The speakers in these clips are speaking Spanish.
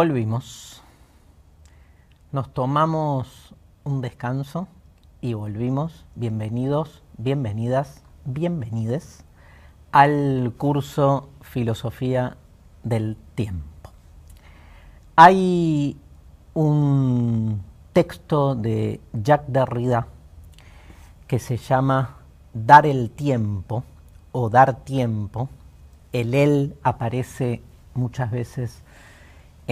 volvimos, nos tomamos un descanso y volvimos. Bienvenidos, bienvenidas, bienvenides al curso Filosofía del Tiempo. Hay un texto de Jacques Derrida que se llama Dar el tiempo o dar tiempo. El él aparece muchas veces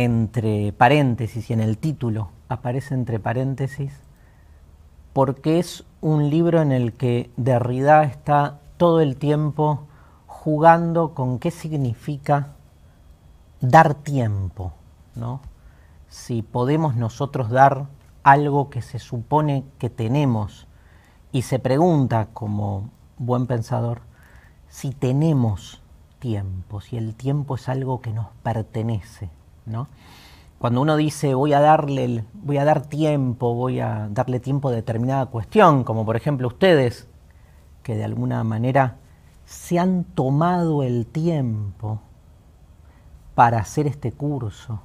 entre paréntesis y en el título aparece entre paréntesis porque es un libro en el que Derrida está todo el tiempo jugando con qué significa dar tiempo, ¿no? Si podemos nosotros dar algo que se supone que tenemos y se pregunta como buen pensador si tenemos tiempo, si el tiempo es algo que nos pertenece. Cuando uno dice voy a darle, voy a dar tiempo, voy a darle tiempo a determinada cuestión, como por ejemplo ustedes, que de alguna manera se han tomado el tiempo para hacer este curso.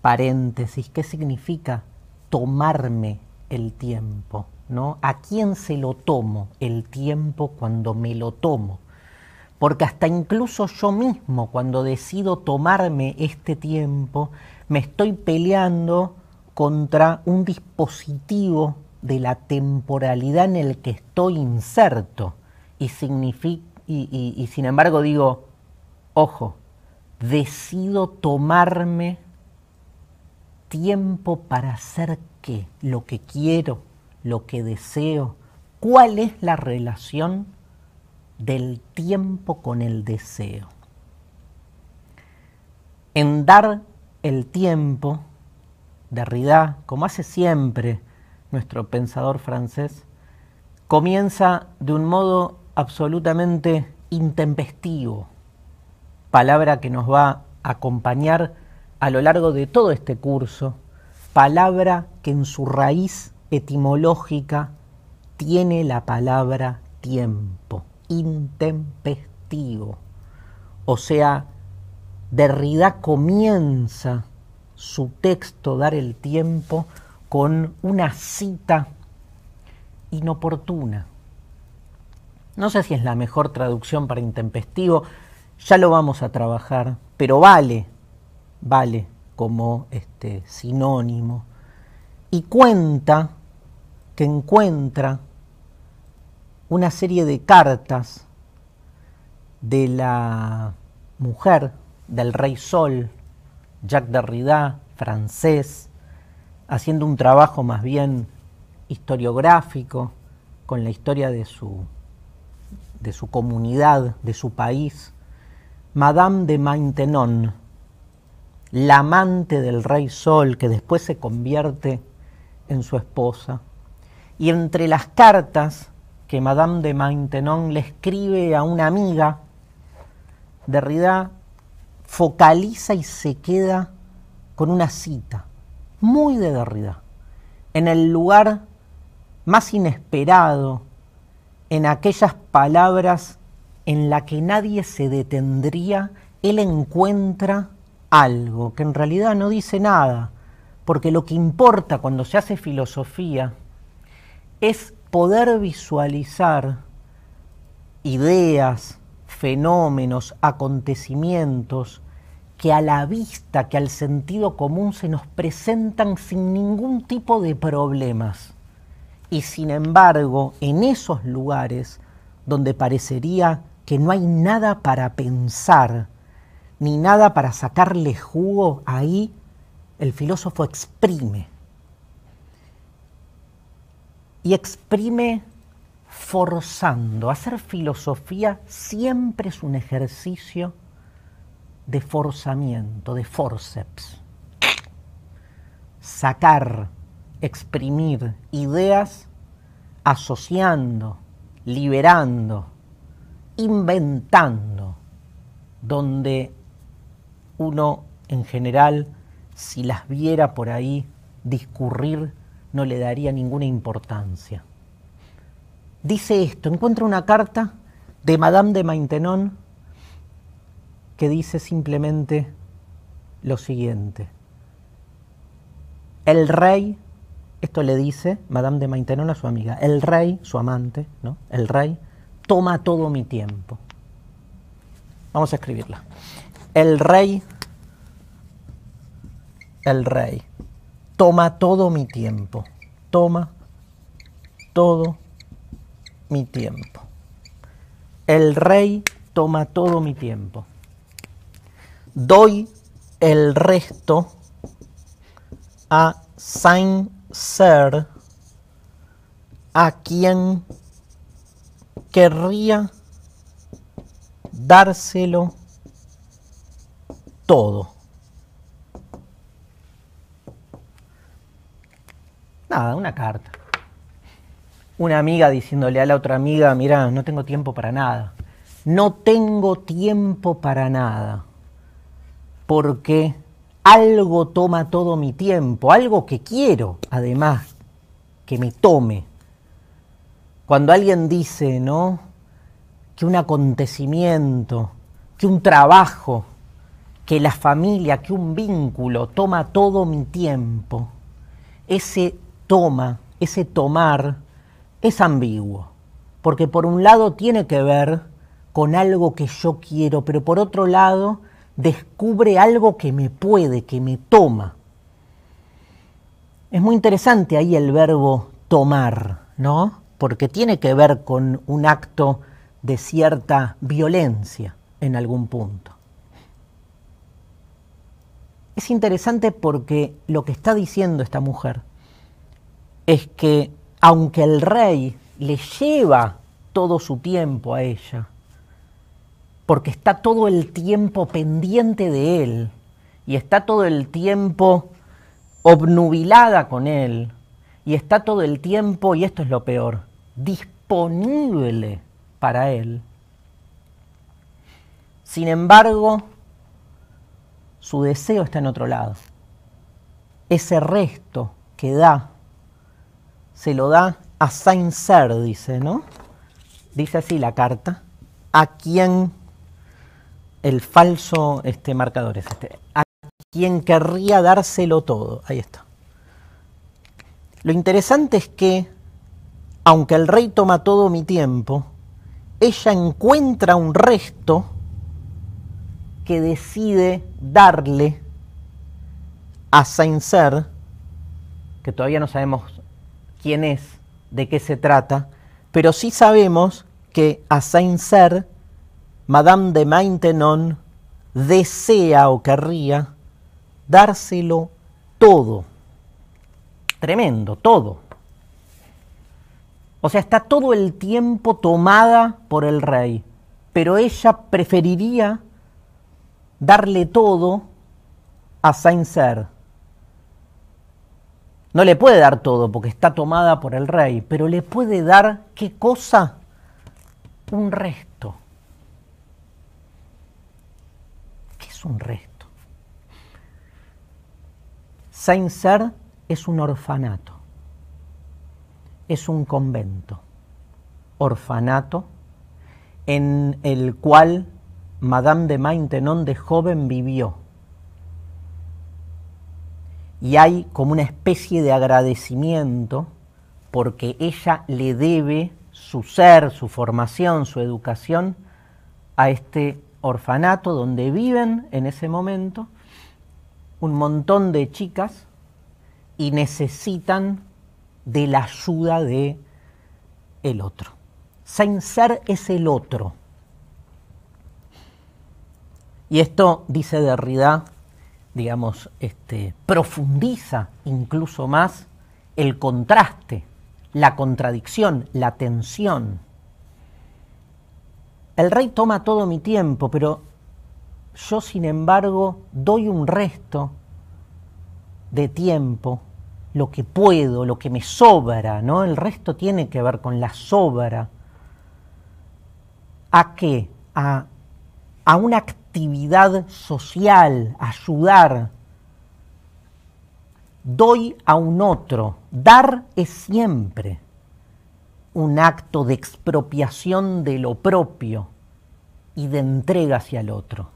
Paréntesis, ¿qué significa tomarme el tiempo? ¿No? ¿A quién se lo tomo el tiempo cuando me lo tomo? Porque hasta incluso yo mismo, cuando decido tomarme este tiempo, me estoy peleando contra un dispositivo de la temporalidad en el que estoy inserto. Y, y, sin embargo digo, ojo, decido tomarme tiempo para hacer qué, lo que quiero, lo que deseo, cuál es la relación del tiempo con el deseo. En dar el tiempo, Derrida, como hace siempre nuestro pensador francés, comienza de un modo absolutamente intempestivo, palabra que nos va a acompañar a lo largo de todo este curso, palabra que en su raíz etimológica tiene la palabra tiempo intempestivo. O sea, Derrida comienza su texto Dar el tiempo con una cita inoportuna. No sé si es la mejor traducción para intempestivo, ya lo vamos a trabajar, pero vale, vale como este sinónimo. Y cuenta que encuentra una serie de cartas de la mujer del rey Sol, Jacques Derrida, francés, haciendo un trabajo más bien historiográfico con la historia de su, de su comunidad, de su país, Madame de Maintenon, la amante del rey Sol que después se convierte en su esposa. Y entre las cartas que Madame de Maintenon le escribe a una amiga, Derrida focaliza y se queda con una cita, muy de Derrida, en el lugar más inesperado, en aquellas palabras en la que nadie se detendría, él encuentra algo que en realidad no dice nada, porque lo que importa cuando se hace filosofía es poder visualizar ideas, fenómenos, acontecimientos que a la vista, que al sentido común se nos presentan sin ningún tipo de problemas. Y sin embargo, en esos lugares donde parecería que no hay nada para pensar, ni nada para sacarle jugo, ahí el filósofo exprime y exprime forzando. Hacer filosofía siempre es un ejercicio de forzamiento, de forceps. Sacar, exprimir ideas asociando, liberando, inventando, donde uno en general, si las viera por ahí discurrir, no le daría ninguna importancia. Dice esto, encuentra una carta de Madame de Maintenon que dice simplemente lo siguiente. El rey, esto le dice Madame de Maintenon a su amiga, el rey, su amante, ¿no? El rey toma todo mi tiempo. Vamos a escribirla. El rey, el rey toma todo mi tiempo, toma todo mi tiempo. El rey toma todo mi tiempo. Doy el resto a saint Ser, a quien querría dárselo todo. Nada, una carta. Una amiga diciéndole a la otra amiga, mira, no tengo tiempo para nada. No tengo tiempo para nada. Porque algo toma todo mi tiempo, algo que quiero, además, que me tome. Cuando alguien dice, ¿no? Que un acontecimiento, que un trabajo, que la familia, que un vínculo toma todo mi tiempo. Ese toma, ese tomar, es ambiguo, porque por un lado tiene que ver con algo que yo quiero, pero por otro lado descubre algo que me puede, que me toma. Es muy interesante ahí el verbo tomar, ¿no? Porque tiene que ver con un acto de cierta violencia en algún punto. Es interesante porque lo que está diciendo esta mujer es que aunque el rey le lleva todo su tiempo a ella, porque está todo el tiempo pendiente de él y está todo el tiempo obnubilada con él y está todo el tiempo, y esto es lo peor, disponible para él. Sin embargo, su deseo está en otro lado. Ese resto que da se lo da a saint ser dice, ¿no? Dice así la carta, a quien el falso este, marcador es este, a quien querría dárselo todo. Ahí está. Lo interesante es que, aunque el rey toma todo mi tiempo, ella encuentra un resto que decide darle a saint ser que todavía no sabemos quién es, de qué se trata, pero sí sabemos que a saint ser Madame de Maintenon desea o querría dárselo todo. Tremendo, todo. O sea, está todo el tiempo tomada por el rey, pero ella preferiría darle todo a saint ser no le puede dar todo porque está tomada por el rey, pero le puede dar qué cosa? Un resto. ¿Qué es un resto? Saint Ser es un orfanato, es un convento, orfanato, en el cual Madame de Maintenon de joven vivió y hay como una especie de agradecimiento porque ella le debe su ser, su formación, su educación a este orfanato donde viven en ese momento un montón de chicas y necesitan de la ayuda de el otro. Sin Ser es el otro. Y esto dice Derrida digamos, este, profundiza incluso más el contraste, la contradicción, la tensión. El rey toma todo mi tiempo, pero yo sin embargo doy un resto de tiempo, lo que puedo, lo que me sobra, ¿no? El resto tiene que ver con la sobra. ¿A qué? A, a una actividad social, ayudar. Doy a un otro. Dar es siempre un acto de expropiación de lo propio y de entrega hacia el otro.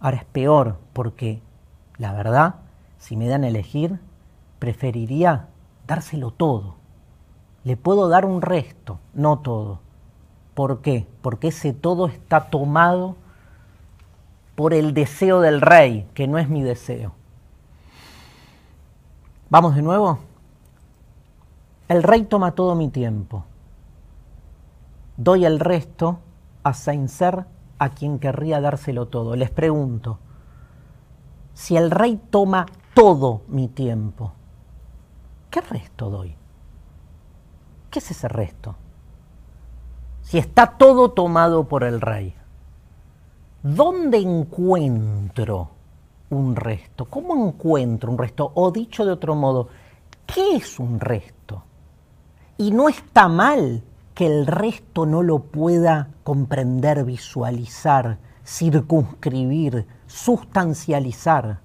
Ahora es peor porque, la verdad, si me dan a elegir, preferiría dárselo todo. Le puedo dar un resto, no todo. ¿Por qué? Porque ese todo está tomado por el deseo del rey, que no es mi deseo. Vamos de nuevo. El rey toma todo mi tiempo. Doy el resto a ser a quien querría dárselo todo. Les pregunto, si el rey toma todo mi tiempo, ¿qué resto doy? ¿Qué es ese resto? si está todo tomado por el rey, ¿dónde encuentro un resto? ¿Cómo encuentro un resto? O dicho de otro modo, ¿qué es un resto? Y no está mal que el resto no lo pueda comprender, visualizar, circunscribir, sustancializar.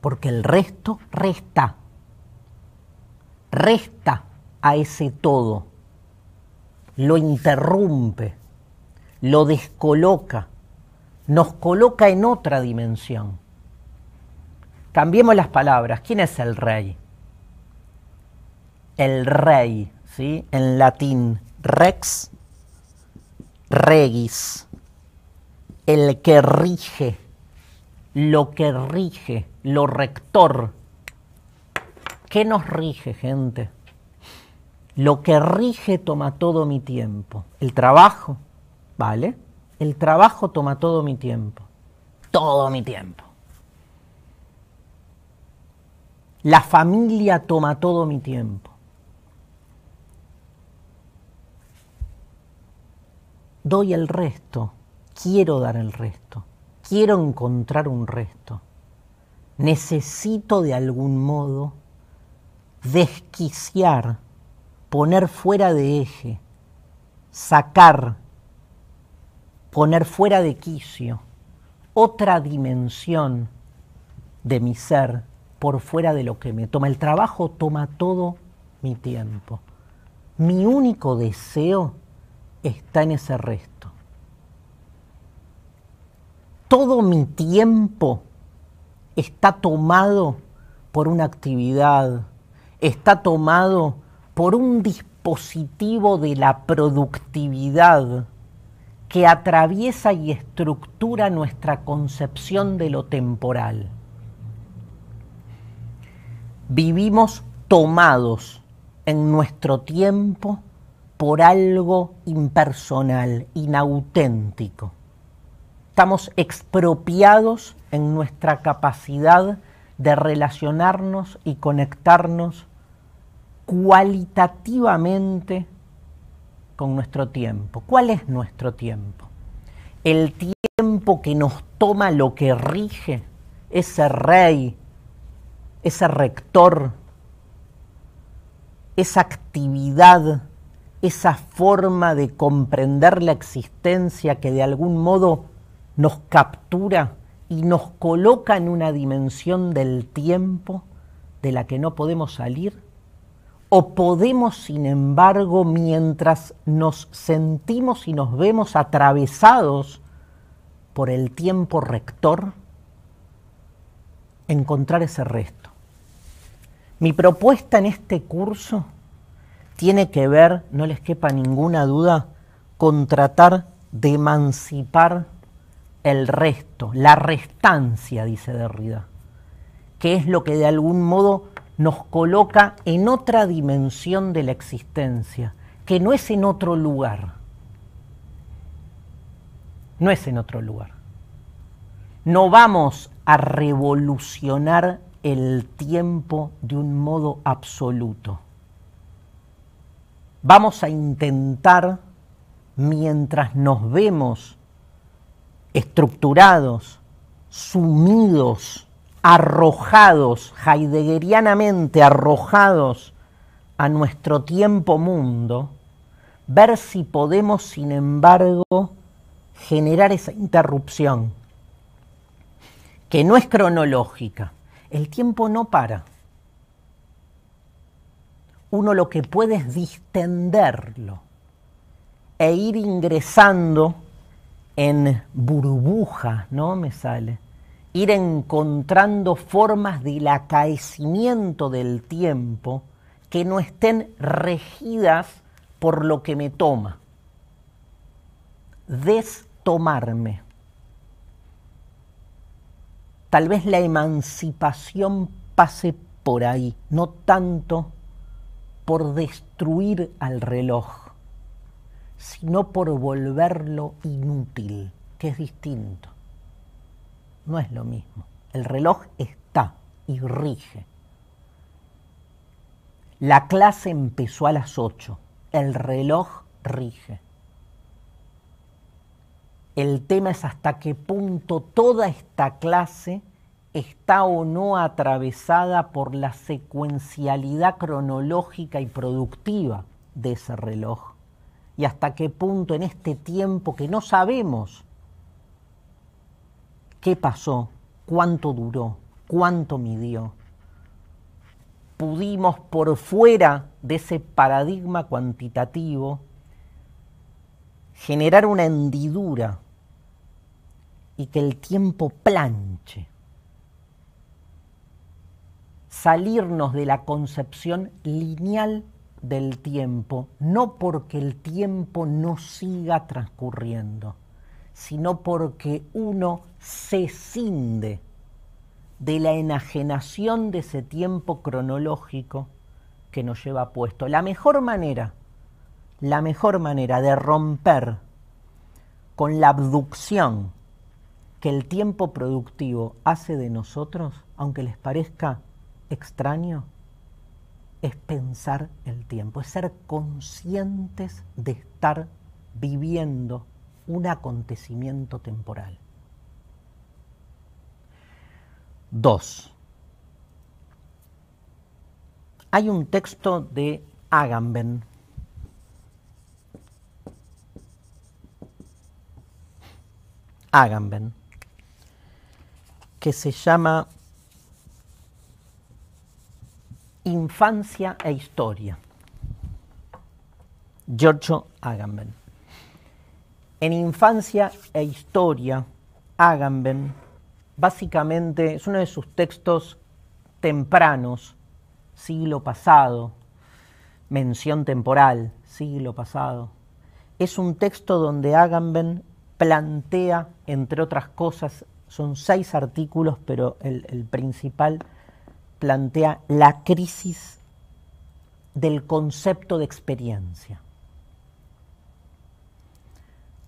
Porque el resto resta, resta a ese todo lo interrumpe, lo descoloca, nos coloca en otra dimensión. Cambiemos las palabras. ¿Quién es el rey? El rey, ¿sí? En latín, rex, regis, el que rige, lo que rige, lo rector. ¿Qué nos rige, gente? Lo que rige toma todo mi tiempo. El trabajo, ¿vale? El trabajo toma todo mi tiempo. Todo mi tiempo. La familia toma todo mi tiempo. Doy el resto. Quiero dar el resto. Quiero encontrar un resto. Necesito de algún modo desquiciar poner fuera de eje, sacar, poner fuera de quicio, otra dimensión de mi ser por fuera de lo que me toma. El trabajo toma todo mi tiempo. Mi único deseo está en ese resto. Todo mi tiempo está tomado por una actividad, está tomado por un dispositivo de la productividad que atraviesa y estructura nuestra concepción de lo temporal. Vivimos tomados en nuestro tiempo por algo impersonal, inauténtico. Estamos expropiados en nuestra capacidad de relacionarnos y conectarnos cualitativamente con nuestro tiempo. ¿Cuál es nuestro tiempo? El tiempo que nos toma lo que rige ese rey, ese rector, esa actividad, esa forma de comprender la existencia que de algún modo nos captura y nos coloca en una dimensión del tiempo de la que no podemos salir ¿O podemos, sin embargo, mientras nos sentimos y nos vemos atravesados por el tiempo rector, encontrar ese resto? Mi propuesta en este curso tiene que ver, no les quepa ninguna duda, con tratar de emancipar el resto, la restancia, dice Derrida, que es lo que de algún modo nos coloca en otra dimensión de la existencia, que no es en otro lugar. No es en otro lugar. No vamos a revolucionar el tiempo de un modo absoluto. Vamos a intentar, mientras nos vemos estructurados, sumidos arrojados, heideggerianamente arrojados a nuestro tiempo mundo, ver si podemos, sin embargo, generar esa interrupción, que no es cronológica. El tiempo no para. Uno lo que puede es distenderlo e ir ingresando en burbujas, ¿no? Me sale ir encontrando formas del acaecimiento del tiempo que no estén regidas por lo que me toma. Destomarme. Tal vez la emancipación pase por ahí, no tanto por destruir al reloj, sino por volverlo inútil, que es distinto no es lo mismo. El reloj está y rige. La clase empezó a las 8. El reloj rige. El tema es hasta qué punto toda esta clase está o no atravesada por la secuencialidad cronológica y productiva de ese reloj. Y hasta qué punto en este tiempo que no sabemos qué pasó, cuánto duró, cuánto midió. Pudimos por fuera de ese paradigma cuantitativo generar una hendidura y que el tiempo planche, salirnos de la concepción lineal del tiempo, no porque el tiempo no siga transcurriendo, sino porque uno se cinde de la enajenación de ese tiempo cronológico que nos lleva puesto. La mejor manera, la mejor manera de romper con la abducción que el tiempo productivo hace de nosotros, aunque les parezca extraño, es pensar el tiempo, es ser conscientes de estar viviendo un acontecimiento temporal. Dos, hay un texto de Agamben. Agamben, que se llama Infancia e Historia. Giorgio Agamben. En infancia e historia, Agamben básicamente es uno de sus textos tempranos, siglo pasado, mención temporal, siglo pasado. Es un texto donde Agamben plantea, entre otras cosas, son seis artículos, pero el, el principal plantea la crisis del concepto de experiencia.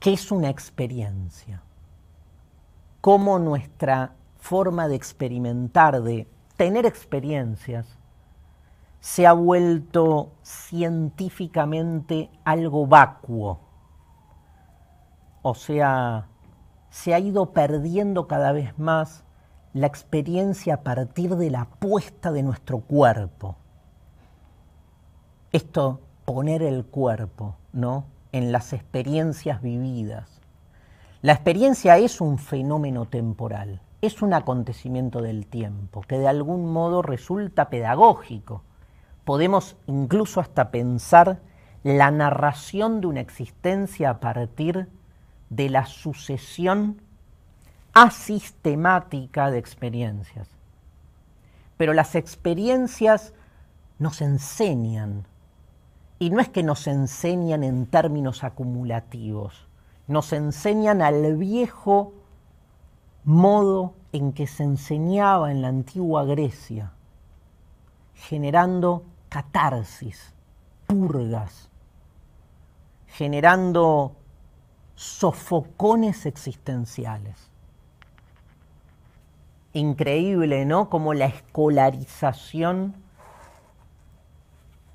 ¿Qué es una experiencia? ¿Cómo nuestra forma de experimentar, de tener experiencias, se ha vuelto científicamente algo vacuo? O sea, se ha ido perdiendo cada vez más la experiencia a partir de la puesta de nuestro cuerpo. Esto, poner el cuerpo, ¿no? en las experiencias vividas. La experiencia es un fenómeno temporal, es un acontecimiento del tiempo que de algún modo resulta pedagógico. Podemos incluso hasta pensar la narración de una existencia a partir de la sucesión asistemática de experiencias. Pero las experiencias nos enseñan y no es que nos enseñan en términos acumulativos, nos enseñan al viejo modo en que se enseñaba en la antigua Grecia, generando catarsis, purgas, generando sofocones existenciales. Increíble, ¿no? Como la escolarización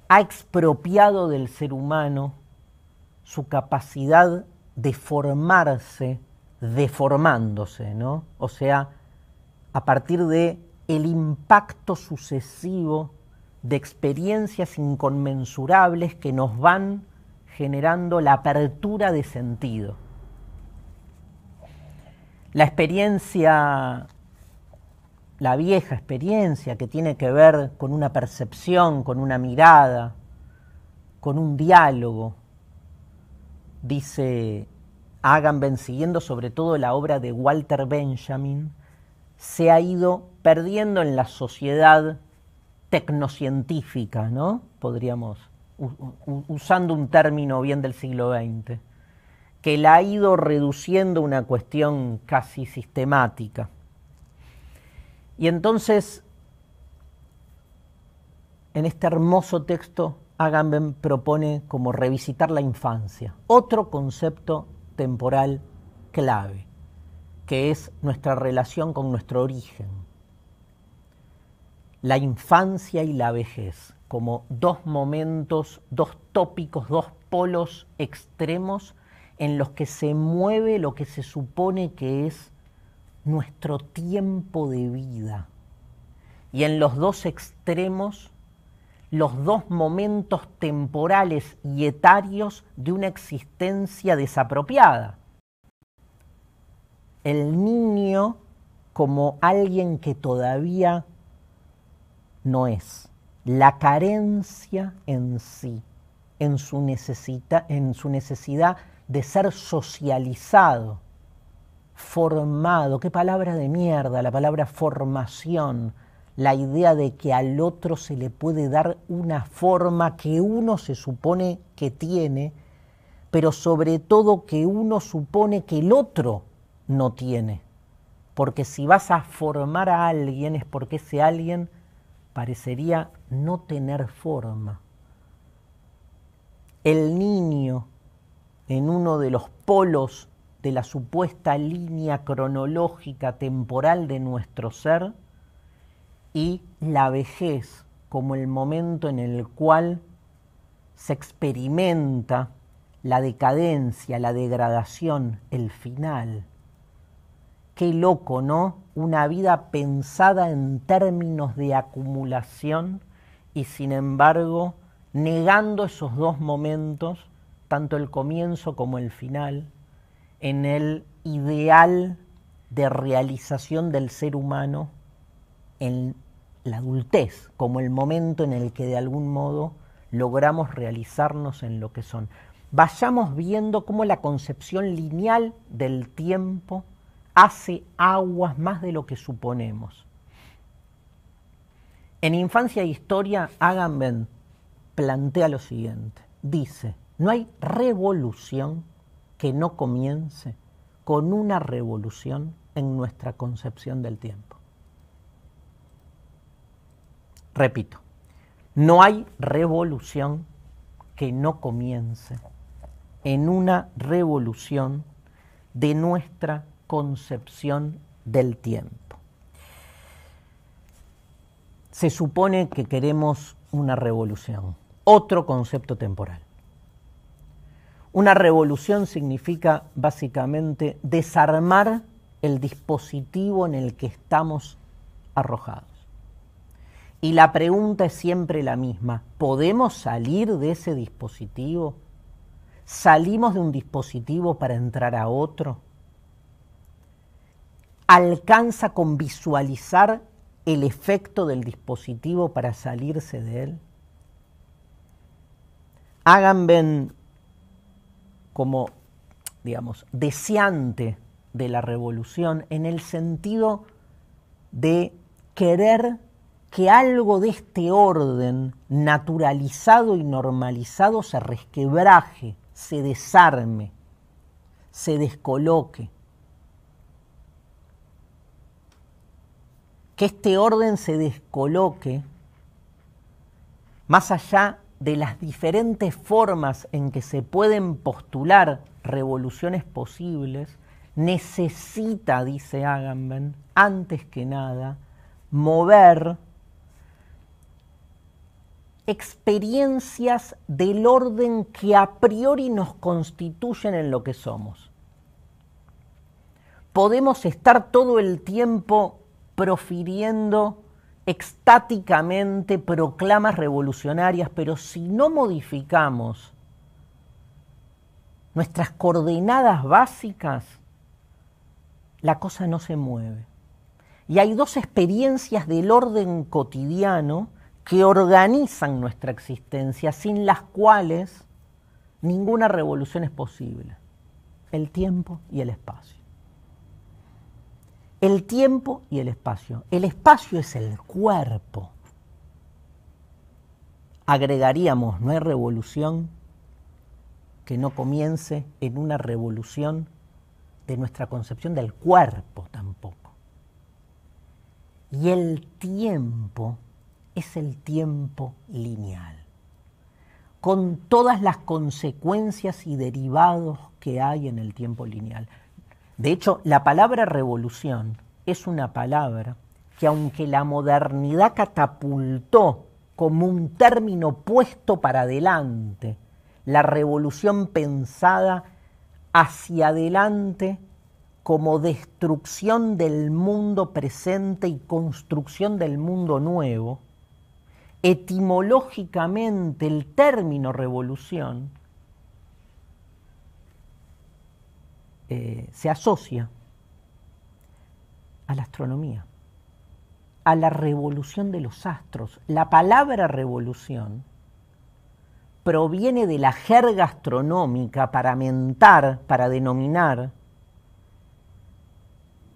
ha expropiado del ser humano su capacidad de formarse deformándose, ¿no? O sea, a partir de el impacto sucesivo de experiencias inconmensurables que nos van generando la apertura de sentido. La experiencia la vieja experiencia que tiene que ver con una percepción, con una mirada, con un diálogo. Dice Agamben, siguiendo sobre todo la obra de Walter Benjamin, se ha ido perdiendo en la sociedad tecnocientífica, ¿no? Podríamos, usando un término bien del siglo XX, que la ha ido reduciendo una cuestión casi sistemática. Y entonces, en este hermoso texto, Agamben propone como revisitar la infancia, otro concepto temporal clave, que es nuestra relación con nuestro origen. La infancia y la vejez, como dos momentos, dos tópicos, dos polos extremos en los que se mueve lo que se supone que es nuestro tiempo de vida. Y en los dos extremos, los dos momentos temporales y etarios de una existencia desapropiada. El niño como alguien que todavía no es. La carencia en sí, en su, en su necesidad de ser socializado formado, qué palabra de mierda, la palabra formación, la idea de que al otro se le puede dar una forma que uno se supone que tiene, pero sobre todo que uno supone que el otro no tiene. Porque si vas a formar a alguien es porque ese alguien parecería no tener forma. El niño en uno de los polos de la supuesta línea cronológica temporal de nuestro ser y la vejez como el momento en el cual se experimenta la decadencia, la degradación, el final. Qué loco, ¿no? Una vida pensada en términos de acumulación y sin embargo negando esos dos momentos, tanto el comienzo como el final, en el ideal de realización del ser humano en la adultez, como el momento en el que de algún modo logramos realizarnos en lo que son. Vayamos viendo cómo la concepción lineal del tiempo hace aguas más de lo que suponemos. En Infancia e Historia, Agamben plantea lo siguiente. Dice, no hay revolución que no comience con una revolución en nuestra concepción del tiempo. Repito, no hay revolución que no comience en una revolución de nuestra concepción del tiempo. Se supone que queremos una revolución, otro concepto temporal. Una revolución significa básicamente desarmar el dispositivo en el que estamos arrojados. Y la pregunta es siempre la misma, ¿podemos salir de ese dispositivo? ¿Salimos de un dispositivo para entrar a otro? ¿Alcanza con visualizar el efecto del dispositivo para salirse de él? ven como, digamos, deseante de la revolución en el sentido de querer que algo de este orden naturalizado y normalizado se resquebraje, se desarme, se descoloque. Que este orden se descoloque más allá de las diferentes formas en que se pueden postular revoluciones posibles, necesita, dice Agamben, antes que nada, mover experiencias del orden que a priori nos constituyen en lo que somos. Podemos estar todo el tiempo profiriendo extáticamente proclamas revolucionarias, pero si no modificamos nuestras coordenadas básicas, la cosa no se mueve. Y hay dos experiencias del orden cotidiano que organizan nuestra existencia, sin las cuales ninguna revolución es posible, el tiempo y el espacio el tiempo y el espacio. El espacio es el cuerpo. Agregaríamos, no hay revolución que no comience en una revolución de nuestra concepción del cuerpo tampoco. Y el tiempo es el tiempo lineal, con todas las consecuencias y derivados que hay en el tiempo lineal. De hecho, la palabra revolución es una palabra que aunque la modernidad catapultó como un término puesto para adelante, la revolución pensada hacia adelante como destrucción del mundo presente y construcción del mundo nuevo, etimológicamente el término revolución Eh, se asocia a la astronomía, a la revolución de los astros. La palabra revolución proviene de la jerga astronómica para mentar, para denominar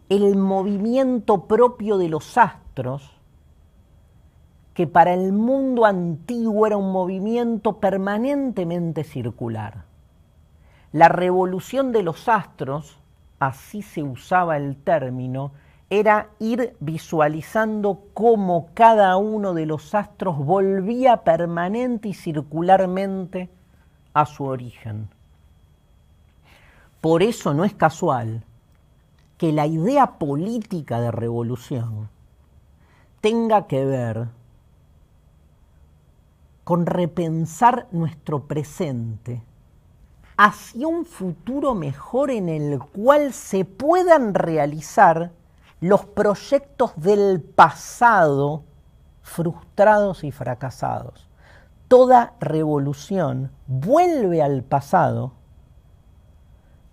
el movimiento propio de los astros, que para el mundo antiguo era un movimiento permanentemente circular. La revolución de los astros, así se usaba el término, era ir visualizando cómo cada uno de los astros volvía permanente y circularmente a su origen. Por eso no es casual que la idea política de revolución tenga que ver con repensar nuestro presente hacia un futuro mejor en el cual se puedan realizar los proyectos del pasado frustrados y fracasados. Toda revolución vuelve al pasado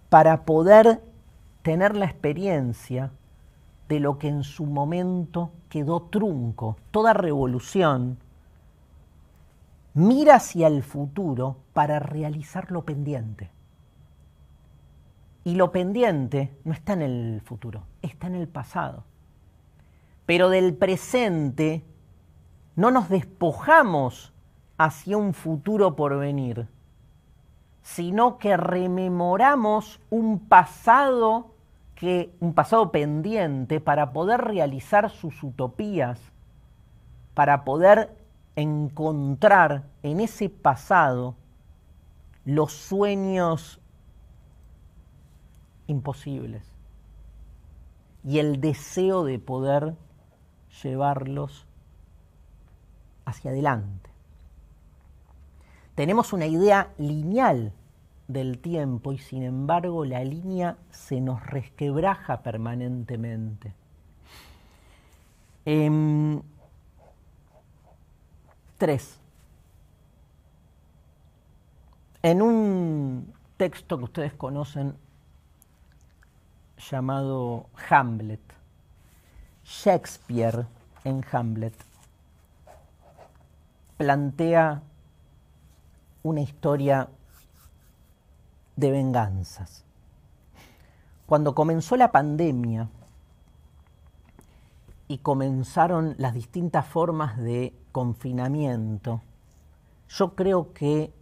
para poder tener la experiencia de lo que en su momento quedó trunco. Toda revolución mira hacia el futuro para realizar lo pendiente. Y lo pendiente no está en el futuro, está en el pasado. Pero del presente no nos despojamos hacia un futuro por venir, sino que rememoramos un pasado que un pasado pendiente para poder realizar sus utopías, para poder encontrar en ese pasado los sueños imposibles y el deseo de poder llevarlos hacia adelante. Tenemos una idea lineal del tiempo y sin embargo la línea se nos resquebraja permanentemente. Em, en un texto que ustedes conocen llamado Hamlet, Shakespeare en Hamlet plantea una historia de venganzas. Cuando comenzó la pandemia y comenzaron las distintas formas de confinamiento, yo creo que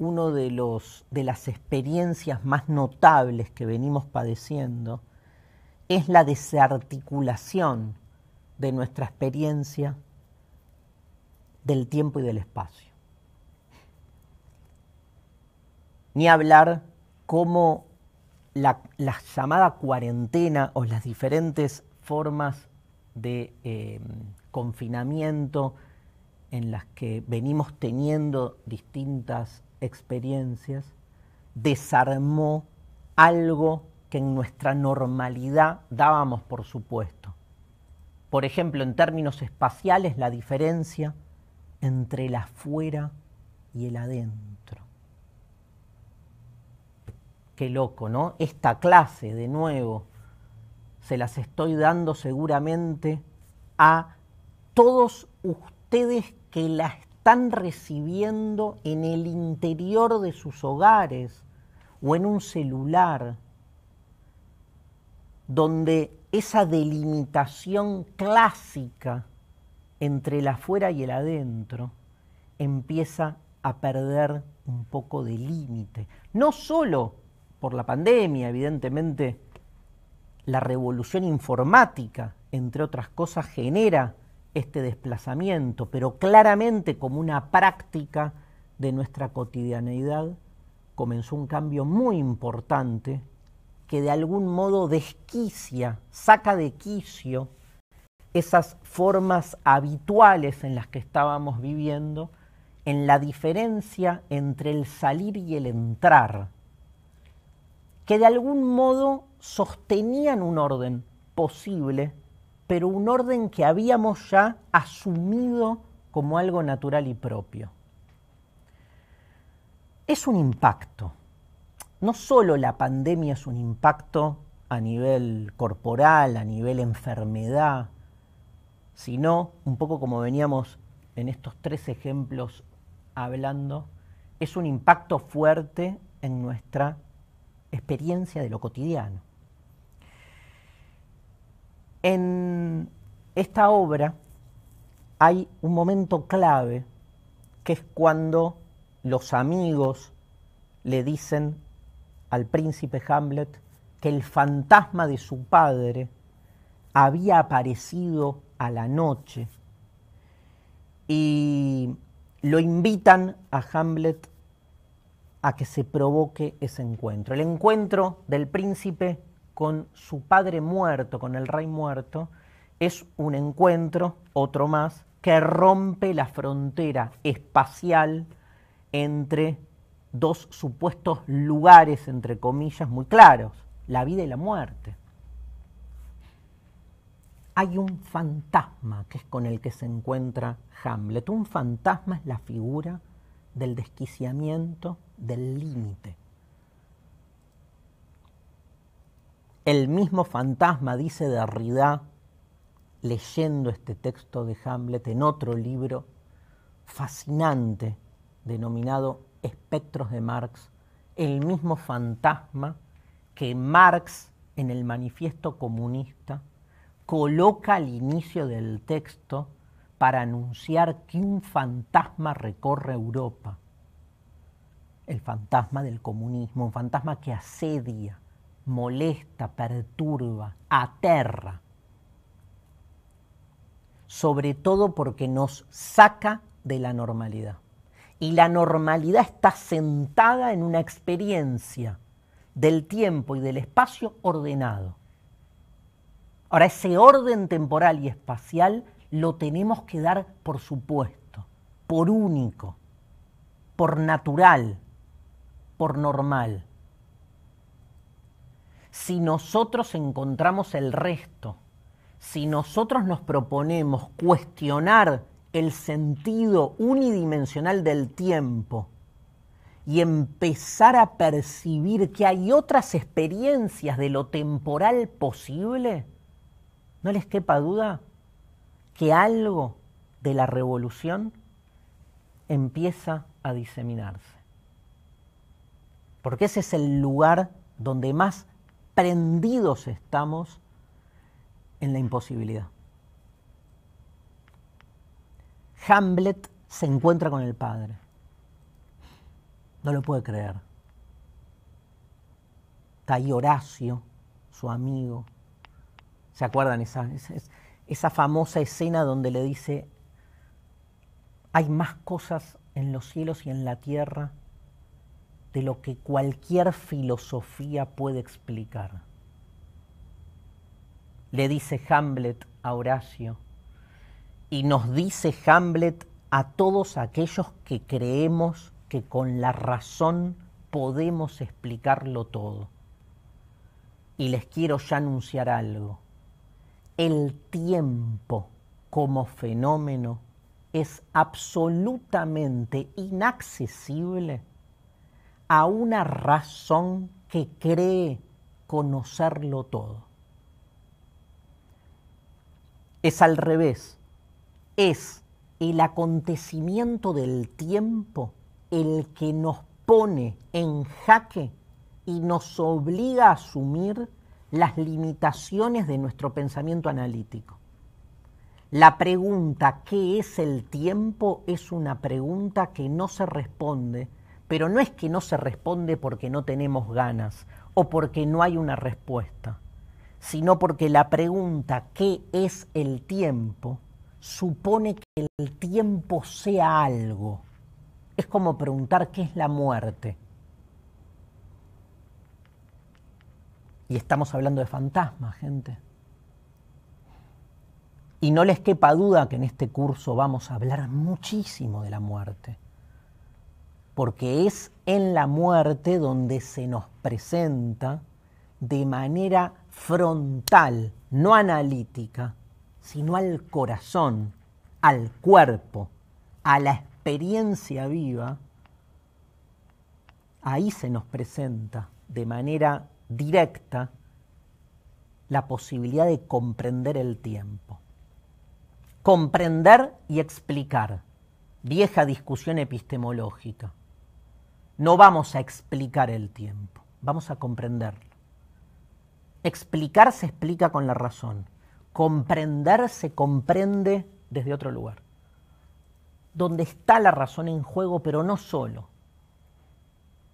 una de, los, de las experiencias más notables que venimos padeciendo es la desarticulación de nuestra experiencia del tiempo y del espacio. Ni hablar cómo la, llamada cuarentena o las diferentes formas de eh, confinamiento, en las que venimos teniendo distintas experiencias, desarmó algo que en nuestra normalidad dábamos por supuesto. Por ejemplo, en términos espaciales, la diferencia entre el afuera y el adentro. Qué loco, ¿no? Esta clase, de nuevo, se las estoy dando seguramente a todos ustedes que la están recibiendo en el interior de sus hogares o en un celular, donde esa delimitación clásica entre el afuera y el adentro empieza a perder un poco de límite. No solo por la pandemia, evidentemente, la revolución informática, entre otras cosas, genera este desplazamiento, pero claramente como una práctica de nuestra cotidianeidad comenzó un cambio muy importante que de algún modo desquicia, saca de quicio esas formas habituales en las que estábamos viviendo, en la diferencia entre el salir y el entrar, que de algún modo sostenían un orden posible pero un orden que habíamos ya asumido como algo natural y propio. Es un impacto. No solo la pandemia es un impacto a nivel corporal, a nivel enfermedad, sino un poco como veníamos en estos tres ejemplos hablando, es un impacto fuerte en nuestra experiencia de lo cotidiano. En esta obra hay un momento clave que es cuando los amigos le dicen al príncipe Hamlet que el fantasma de su padre había aparecido a la noche y lo invitan a Hamlet a que se provoque ese encuentro. El encuentro del príncipe con su padre muerto, con el rey muerto, es un encuentro, otro más, que rompe la frontera espacial entre dos supuestos lugares, entre comillas, muy claros, la vida y la muerte. Hay un fantasma que es con el que se encuentra Hamlet. Un fantasma es la figura del desquiciamiento, del límite. El mismo fantasma, dice Derrida, leyendo este texto de Hamlet en otro libro fascinante denominado Espectros de Marx, el mismo fantasma que Marx en el manifiesto comunista coloca al inicio del texto para anunciar que un fantasma recorre Europa, el fantasma del comunismo, un fantasma que asedia, molesta, perturba, aterra, sobre todo porque nos saca de la normalidad. Y la normalidad está sentada en una experiencia del tiempo y del espacio ordenado. Ahora, ese orden temporal y espacial lo tenemos que dar por supuesto, por único, por natural, por normal si nosotros encontramos el resto, si nosotros nos proponemos cuestionar el sentido unidimensional del tiempo y empezar a percibir que hay otras experiencias de lo temporal posible, no les quepa duda que algo de la revolución empieza a diseminarse. Porque ese es el lugar donde más prendidos estamos en la imposibilidad. Hamlet se encuentra con el padre. No lo puede creer. Está ahí Horacio, su amigo. ¿Se acuerdan esa, esa famosa escena donde le dice, hay más cosas en los cielos y en la tierra de lo que cualquier filosofía puede explicar. Le dice Hamlet a Horacio, y nos dice Hamlet a todos aquellos que creemos que con la razón podemos explicarlo todo. Y les quiero ya anunciar algo. El tiempo como fenómeno es absolutamente inaccesible a una razón que cree conocerlo todo. Es al revés. Es el acontecimiento del tiempo el que nos pone en jaque y nos obliga a asumir las limitaciones de nuestro pensamiento analítico. La pregunta ¿qué es el tiempo? es una pregunta que no se responde pero no es que no se responde porque no tenemos ganas o porque no hay una respuesta, sino porque la pregunta ¿qué es el tiempo? supone que el tiempo sea algo. Es como preguntar qué es la muerte. Y estamos hablando de fantasmas, gente. Y no les quepa duda que en este curso vamos a hablar muchísimo de la muerte porque es en la muerte donde se nos presenta de manera frontal, no analítica, sino al corazón, al cuerpo, a la experiencia viva, ahí se nos presenta de manera directa la posibilidad de comprender el tiempo. Comprender y explicar, vieja discusión epistemológica no vamos a explicar el tiempo, vamos a comprenderlo. Explicar se explica con la razón, comprender se comprende desde otro lugar, donde está la razón en juego, pero no solo,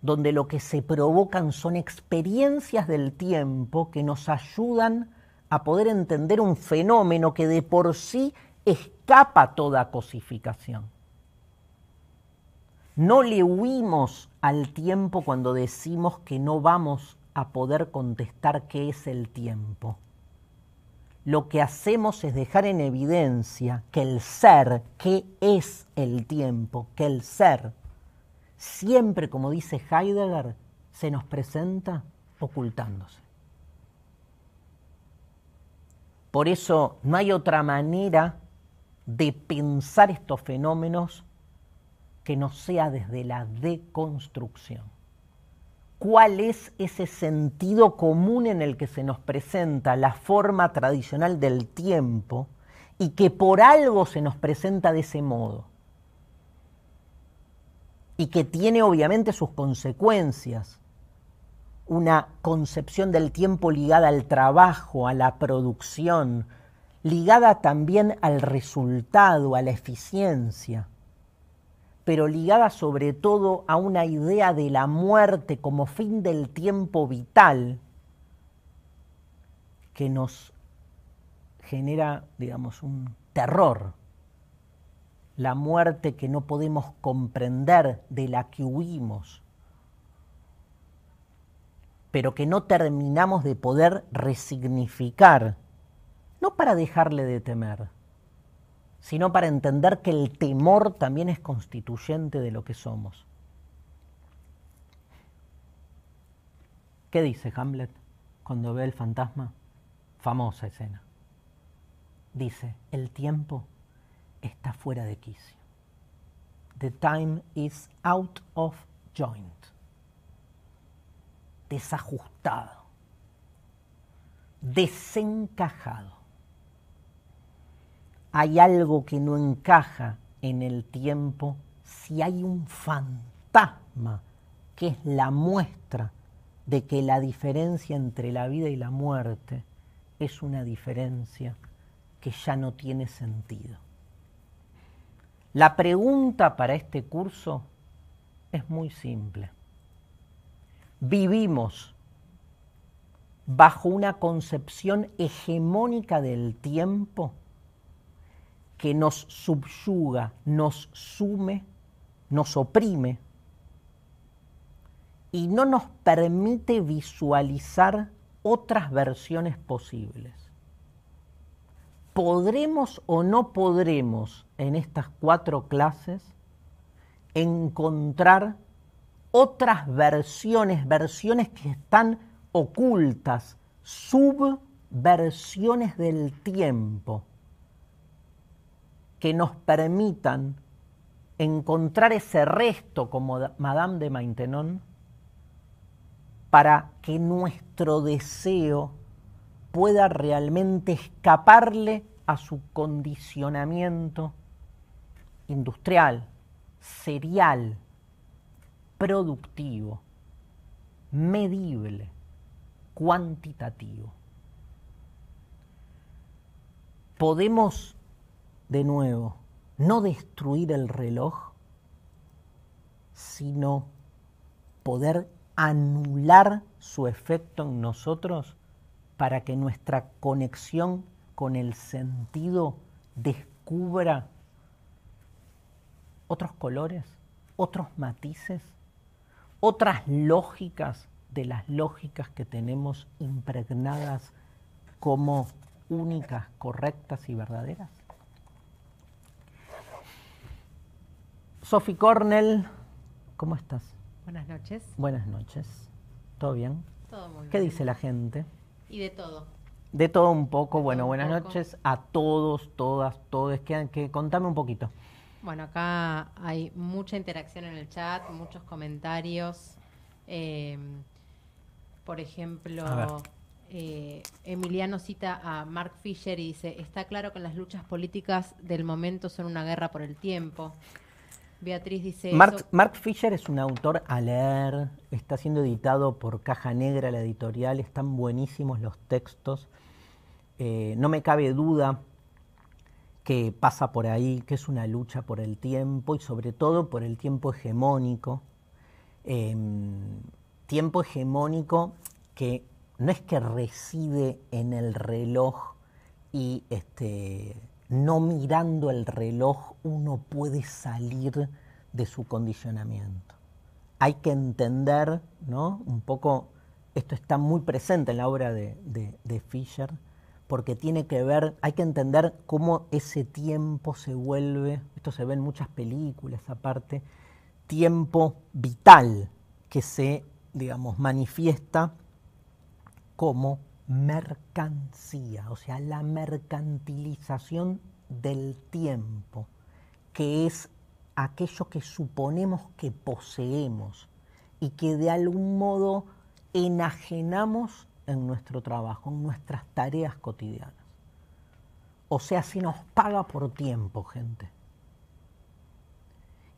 donde lo que se provocan son experiencias del tiempo que nos ayudan a poder entender un fenómeno que de por sí escapa toda cosificación. No le huimos al tiempo cuando decimos que no vamos a poder contestar qué es el tiempo. Lo que hacemos es dejar en evidencia que el ser, qué es el tiempo, que el ser, siempre, como dice Heidegger, se nos presenta ocultándose. Por eso no hay otra manera de pensar estos fenómenos que no sea desde la deconstrucción. ¿Cuál es ese sentido común en el que se nos presenta la forma tradicional del tiempo y que por algo se nos presenta de ese modo? Y que tiene obviamente sus consecuencias una concepción del tiempo ligada al trabajo, a la producción, ligada también al resultado, a la eficiencia pero ligada sobre todo a una idea de la muerte como fin del tiempo vital, que nos genera, digamos, un terror. La muerte que no podemos comprender, de la que huimos, pero que no terminamos de poder resignificar, no para dejarle de temer, sino para entender que el temor también es constituyente de lo que somos. ¿Qué dice Hamlet cuando ve el fantasma? Famosa escena. Dice, el tiempo está fuera de quicio. The time is out of joint. Desajustado. Desencajado hay algo que no encaja en el tiempo, si hay un fantasma que es la muestra de que la diferencia entre la vida y la muerte es una diferencia que ya no tiene sentido. La pregunta para este curso es muy simple. Vivimos bajo una concepción hegemónica del tiempo que nos subyuga, nos sume, nos oprime y no nos permite visualizar otras versiones posibles. ¿Podremos o no podremos en estas cuatro clases encontrar otras versiones, versiones que están ocultas, subversiones del tiempo? que nos permitan encontrar ese resto como Madame de Maintenon para que nuestro deseo pueda realmente escaparle a su condicionamiento industrial, serial, productivo, medible, cuantitativo. Podemos de nuevo, no destruir el reloj, sino poder anular su efecto en nosotros para que nuestra conexión con el sentido descubra otros colores, otros matices, otras lógicas de las lógicas que tenemos impregnadas como únicas, correctas y verdaderas. Sophie Cornell, ¿cómo estás? Buenas noches. Buenas noches. ¿Todo bien? Todo muy bien. ¿Qué dice la gente? Y de todo. De todo un poco. bueno, buenas noches a todos, todas, todos. Que, que, contame un poquito. Bueno, acá hay mucha interacción en el chat, muchos comentarios. Em, por ejemplo, eh, Emiliano cita a Mark Fisher y dice, está claro que las luchas políticas del momento son una guerra por el tiempo. Beatriz dice. Mark, eso. Mark Fisher es un autor a leer, está siendo editado por Caja Negra, la editorial, están buenísimos los textos. Eh, no me cabe duda que pasa por ahí, que es una lucha por el tiempo y sobre todo por el tiempo hegemónico. Em, tiempo hegemónico que no es que reside en el reloj y este, no mirando el reloj uno puede salir de su condicionamiento. Hay que entender, ¿no? Un poco, esto está muy presente en la obra de, de, Fischer, porque tiene que ver, hay que entender cómo ese tiempo se vuelve, esto se ve en muchas películas aparte, tiempo vital que se, digamos, manifiesta como mercancía, o sea, la mercantilización del tiempo, que es aquello que suponemos que poseemos y que de algún modo enajenamos en nuestro trabajo, en nuestras tareas cotidianas. O sea, se nos paga por tiempo, gente.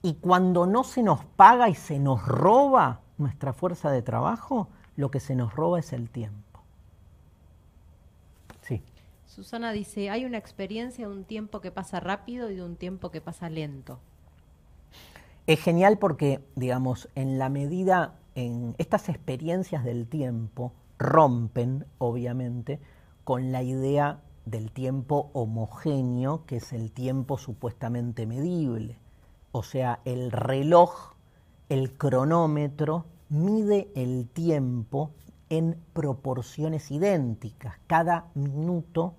Y cuando no se nos paga y se nos roba nuestra fuerza de trabajo, lo que se nos roba es el tiempo. Susana dice, hay una experiencia de un tiempo que pasa rápido y de un tiempo que pasa lento. Es genial porque, digamos, en la medida, en estas experiencias del tiempo rompen, obviamente, con la idea del tiempo homogéneo, que es el tiempo supuestamente medible. O sea, el reloj, el cronómetro, mide el tiempo en proporciones idénticas. Cada minuto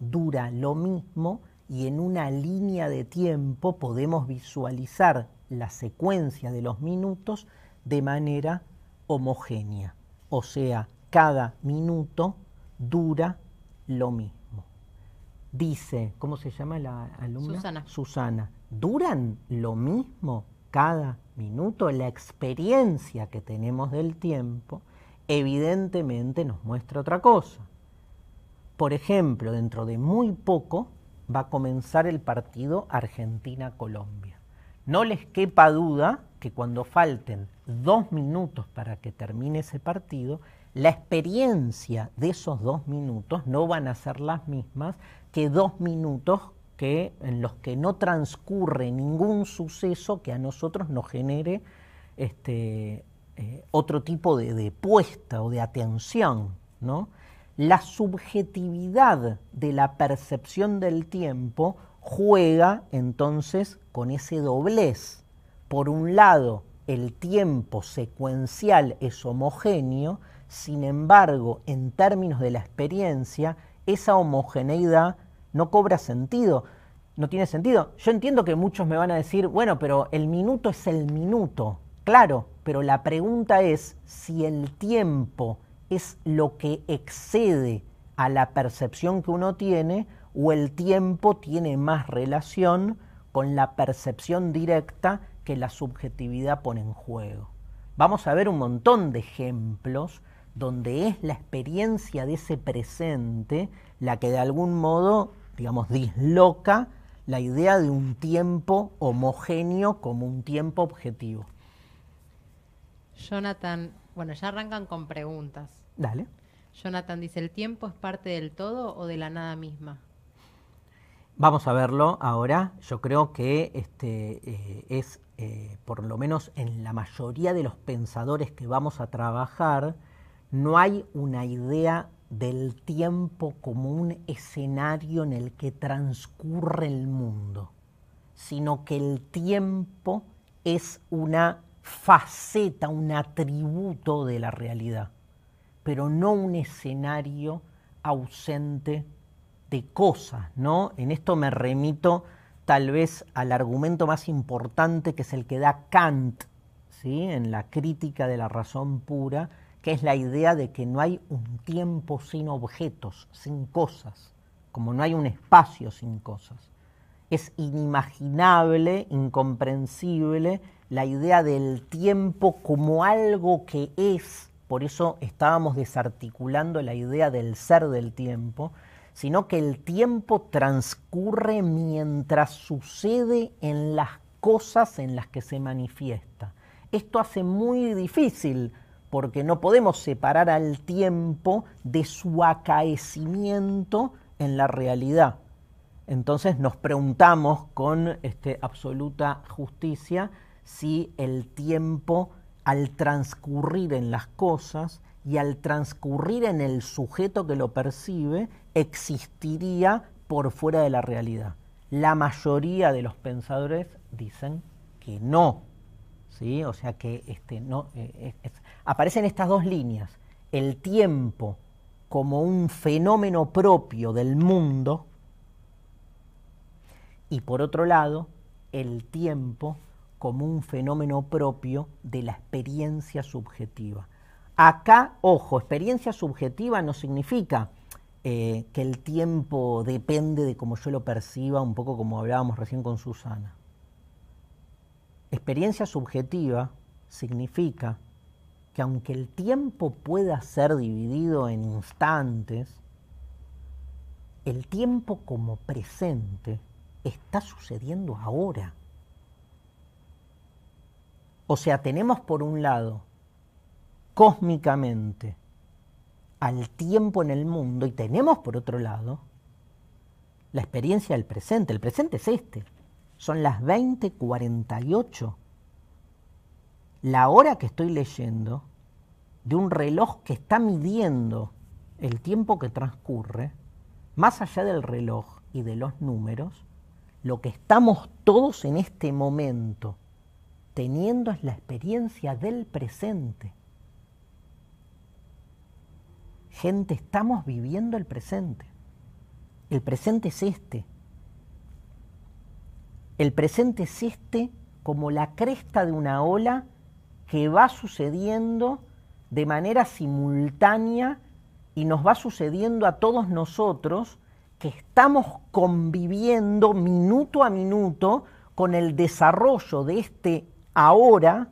dura lo mismo y en una línea de tiempo podemos visualizar la secuencia de los minutos de manera homogénea. O sea, cada minuto dura lo mismo. Dice, ¿cómo se llama la alumna? Susana. Susana, ¿duran lo mismo cada minuto? La experiencia que tenemos del tiempo evidentemente nos muestra otra cosa. Por ejemplo, dentro de muy poco va a comenzar el partido Argentina-Colombia. No les quepa duda que cuando falten dos minutos para que termine ese partido, la experiencia de esos dos minutos no van a ser las mismas que dos minutos que, en los que no transcurre ningún suceso que a nosotros nos genere este, eh, otro tipo de, de puesta o de atención, ¿no? la subjetividad de la percepción del tiempo juega entonces con ese doblez. Por un lado, el tiempo secuencial es homogéneo, sin embargo, en términos de la experiencia, esa homogeneidad no cobra sentido. No tiene sentido. Yo entiendo que muchos me van a decir, bueno, pero el minuto es el minuto. Claro, pero la pregunta es si el tiempo es lo que excede a la percepción que uno tiene o el tiempo tiene más relación con la percepción directa que la subjetividad pone en juego. Vamos a ver un montón de ejemplos donde es la experiencia de ese presente la que de algún modo, digamos, disloca la idea de un tiempo homogéneo como un tiempo objetivo. Jonathan, bueno, ya arrancan con preguntas. Jonathan dice, ¿el tiempo es parte del todo o de la nada misma? Vamos a verlo ahora. Yo creo que este, eh, es, eh, por lo menos en la mayoría de los pensadores que vamos a trabajar, no hay una idea del tiempo como un escenario en el que transcurre el mundo, sino que el tiempo es una faceta, un atributo de la realidad pero no un escenario ausente de cosas, ¿no? En esto me remito tal vez al argumento más importante que es el que da Kant, ¿sí? En la crítica de la razón pura, que es la idea de que no hay un tiempo sin objetos, sin cosas, como no hay un espacio sin cosas. Es inimaginable, incomprensible la idea del tiempo como algo que es por eso estábamos desarticulando la idea del ser del tiempo, sino que el tiempo transcurre mientras sucede en las cosas en las que se manifiesta. Esto hace muy difícil porque no podemos separar al tiempo de su acaecimiento en la realidad. Entonces nos preguntamos con este, absoluta justicia si el tiempo al transcurrir en las cosas y al transcurrir en el sujeto que lo percibe, existiría por fuera de la realidad. La mayoría de los pensadores dicen que no. ¿sí? O sea que este, no, eh, aparecen estas dos líneas. El tiempo como un fenómeno propio del mundo y por otro lado, el tiempo como un fenómeno propio de la experiencia subjetiva. Acá, ojo, experiencia subjetiva no significa eh, que el tiempo depende de cómo yo lo perciba, un poco como hablábamos recién con Susana. Experiencia subjetiva significa que aunque el tiempo pueda ser dividido en instantes, el tiempo como presente está sucediendo ahora. O sea, tenemos por un lado, cósmicamente, al tiempo en el mundo y tenemos por otro lado la experiencia del presente. El presente es este. Son las 20:48. La hora que estoy leyendo de un reloj que está midiendo el tiempo que transcurre, más allá del reloj y de los números, lo que estamos todos en este momento teniendo la experiencia del presente. Gente, estamos viviendo el presente. El presente es este. El presente es este como la cresta de una ola que va sucediendo de manera simultánea y nos va sucediendo a todos nosotros que estamos conviviendo minuto a minuto con el desarrollo de este ahora,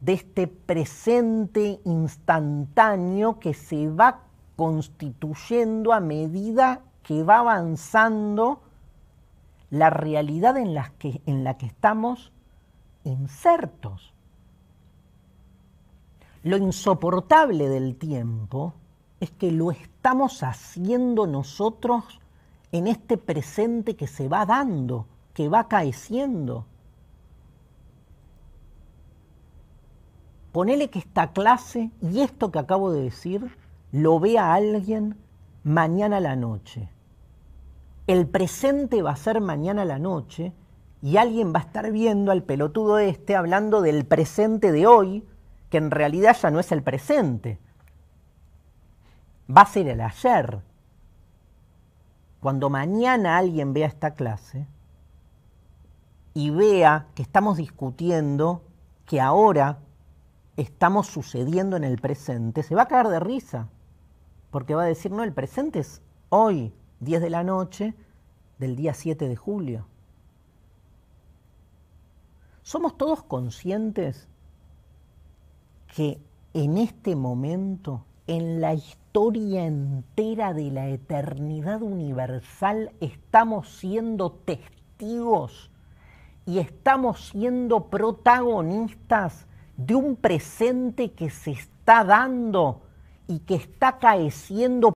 de este presente instantáneo que se va constituyendo a medida que va avanzando la realidad en la que, estamos insertos. Lo insoportable del tiempo es que lo estamos haciendo nosotros en este presente que se va dando, que va caeciendo. ponele que esta clase y esto que acabo de decir lo vea alguien mañana a la noche. El presente va a ser mañana a la noche y alguien va a estar viendo al pelotudo este hablando del presente de hoy, que en realidad ya no es el presente. Va a ser el ayer. Cuando mañana alguien vea esta clase y vea que estamos discutiendo que ahora estamos sucediendo en el presente, se va a caer de risa, porque va a decir, no, el presente es hoy, 10 de la noche del día 7 de julio. ¿Somos todos conscientes que en este momento, en la historia entera de la eternidad universal, estamos siendo testigos y estamos siendo protagonistas de un presente que se está dando y que está caeciendo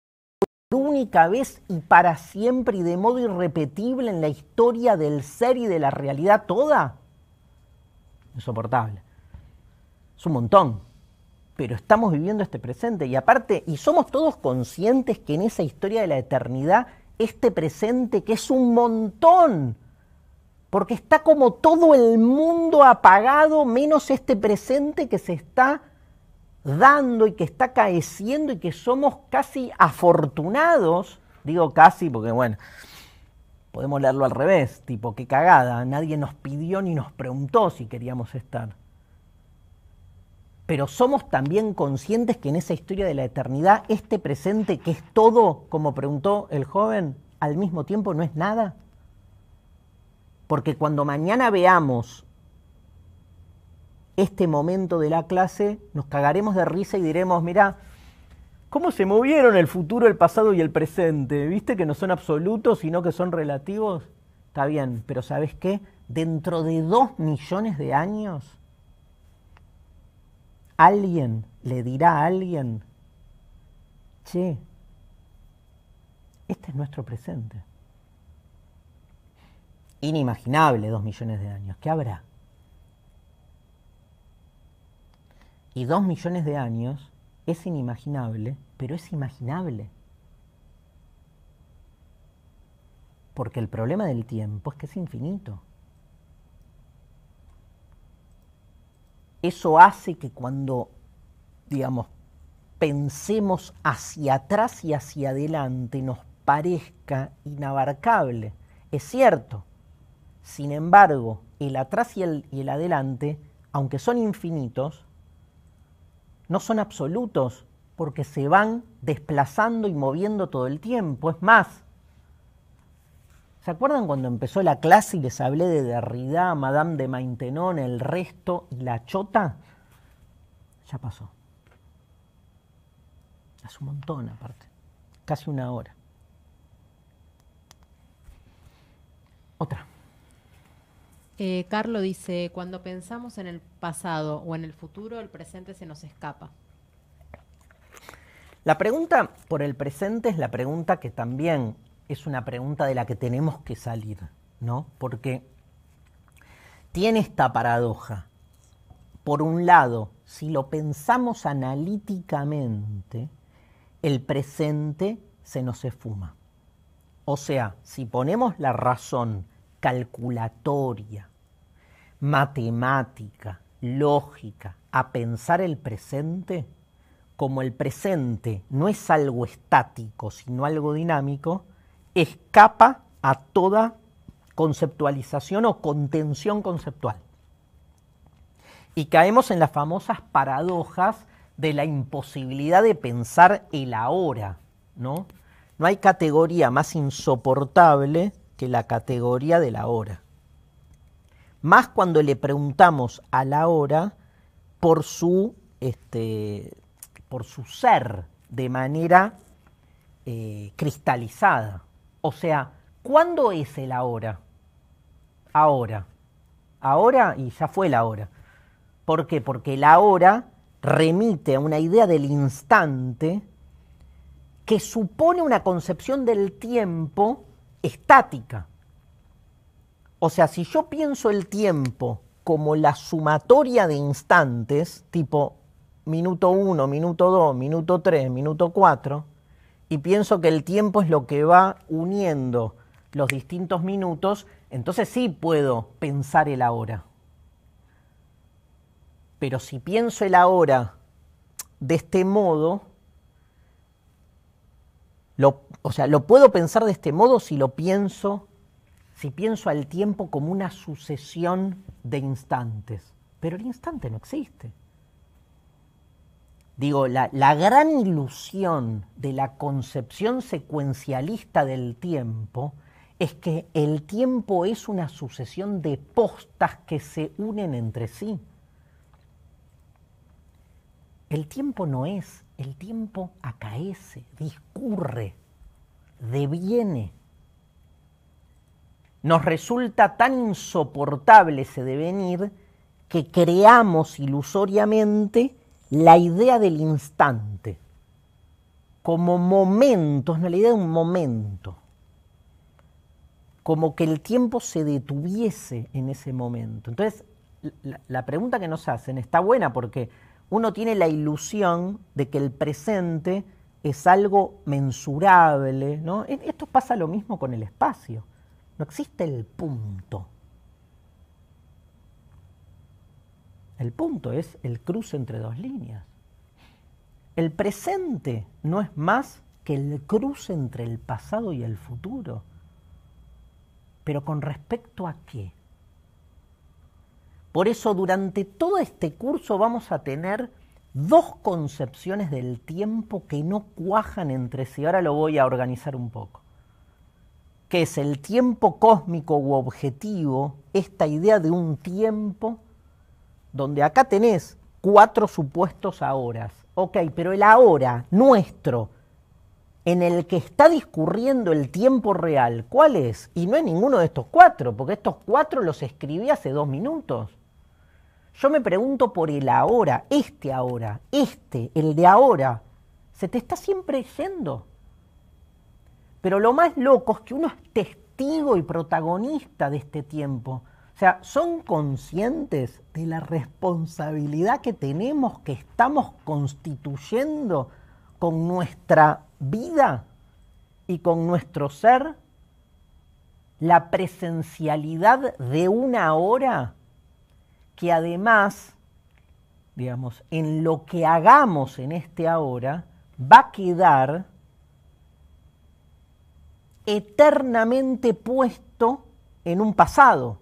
por única vez y para siempre y de modo irrepetible en la historia del ser y de la realidad toda? Insoportable. Es un montón. Pero estamos viviendo este presente y aparte, y somos todos conscientes que en esa historia de la eternidad, este presente que es un montón, porque está como todo el mundo apagado, menos este presente que se está dando y que está caeciendo y que somos casi afortunados, digo casi porque bueno, podemos leerlo al revés, tipo, qué cagada, nadie nos pidió ni nos preguntó si queríamos estar. Pero somos también conscientes que en esa historia de la eternidad, este presente que es todo, como preguntó el joven, al mismo tiempo no es nada. Porque cuando mañana veamos este momento de la clase, nos cagaremos de risa y diremos, mirá, ¿cómo se movieron el futuro, el pasado y el presente? ¿Viste que no son absolutos, sino que son relativos? Está bien, pero ¿sabes qué? Dentro de dos millones de años, alguien le dirá a alguien, che, este es nuestro presente inimaginable dos millones de años. ¿Qué habrá? Y dos millones de años es inimaginable, pero es imaginable. Porque el problema del tiempo es que es infinito. Eso hace que cuando, digamos, pensemos hacia atrás y hacia adelante nos parezca inabarcable. Es cierto, sin embargo, el atrás y el, adelante, aunque son infinitos, no son absolutos porque se van desplazando y moviendo todo el tiempo. Es más, ¿se acuerdan cuando empezó la clase y les hablé de Derrida, Madame de Maintenon, el resto la chota? Ya pasó. Hace un montón aparte, casi una hora. Otra. Eh, Carlos dice, cuando pensamos en el pasado o en el futuro, el presente se nos escapa. La pregunta por el presente es la pregunta que también es una pregunta de la que tenemos que salir, ¿no? Porque tiene esta paradoja. Por un lado, si lo pensamos analíticamente, el presente se nos esfuma. O sea, si ponemos la razón calculatoria, matemática, lógica, a pensar el presente, como el presente no es algo estático, sino algo dinámico, escapa a toda conceptualización o contención conceptual. Y caemos en las famosas paradojas de la imposibilidad de pensar el ahora, ¿no? No hay categoría más insoportable la categoría de la hora. Más cuando le preguntamos a la hora por su, este, por su ser de manera eh, cristalizada. O sea, ¿cuándo es el ahora? Ahora. Ahora y ya fue la hora. ¿Por qué? Porque la hora remite a una idea del instante que supone una concepción del tiempo estática. O sea, si yo pienso el tiempo como la sumatoria de instantes, tipo minuto 1, minuto 2, minuto 3, minuto 4, y pienso que el tiempo es lo que va uniendo los distintos minutos, entonces sí puedo pensar el ahora. Pero si pienso el ahora de este modo, o sea, lo puedo pensar de este modo si lo pienso, si pienso al tiempo como una sucesión de instantes. Pero el instante no existe. Digo, la gran ilusión de la concepción secuencialista del tiempo es que el tiempo es una sucesión de postas que se unen entre sí. El tiempo no es, el tiempo acaece, discurre, deviene. Nos resulta tan insoportable ese devenir que creamos ilusoriamente la idea del instante, como momentos, no la idea de un momento, como que el tiempo se detuviese en ese momento. Entonces, la pregunta que nos hacen está buena porque uno tiene la ilusión de que el presente es algo mensurable, ¿no? E, esto pasa lo mismo con el espacio. No existe el punto. El punto es el cruce entre dos líneas. El presente no es más que el cruce entre el pasado y el futuro. Pero con respecto a qué? Por eso durante todo este curso vamos a tener dos concepciones del tiempo que no cuajan entre sí. Ahora lo voy a organizar un poco. Que es el tiempo cósmico u objetivo, esta idea de un tiempo donde acá tenés cuatro supuestos ahora. Ok, pero el ahora nuestro, en el que está discurriendo el tiempo real, ¿cuál es? Y no es ninguno de estos cuatro, porque estos cuatro los escribí hace dos minutos. Yo me pregunto por el ahora, este ahora, este, el de ahora. Se te está siempre yendo. Pero lo más loco es que uno es testigo y protagonista de este tiempo. O sea, son conscientes de la responsabilidad que tenemos, que estamos constituyendo con nuestra vida y con nuestro ser, la presencialidad de una hora que además, digamos, en lo que hagamos en este ahora, va a quedar eternamente puesto en un pasado.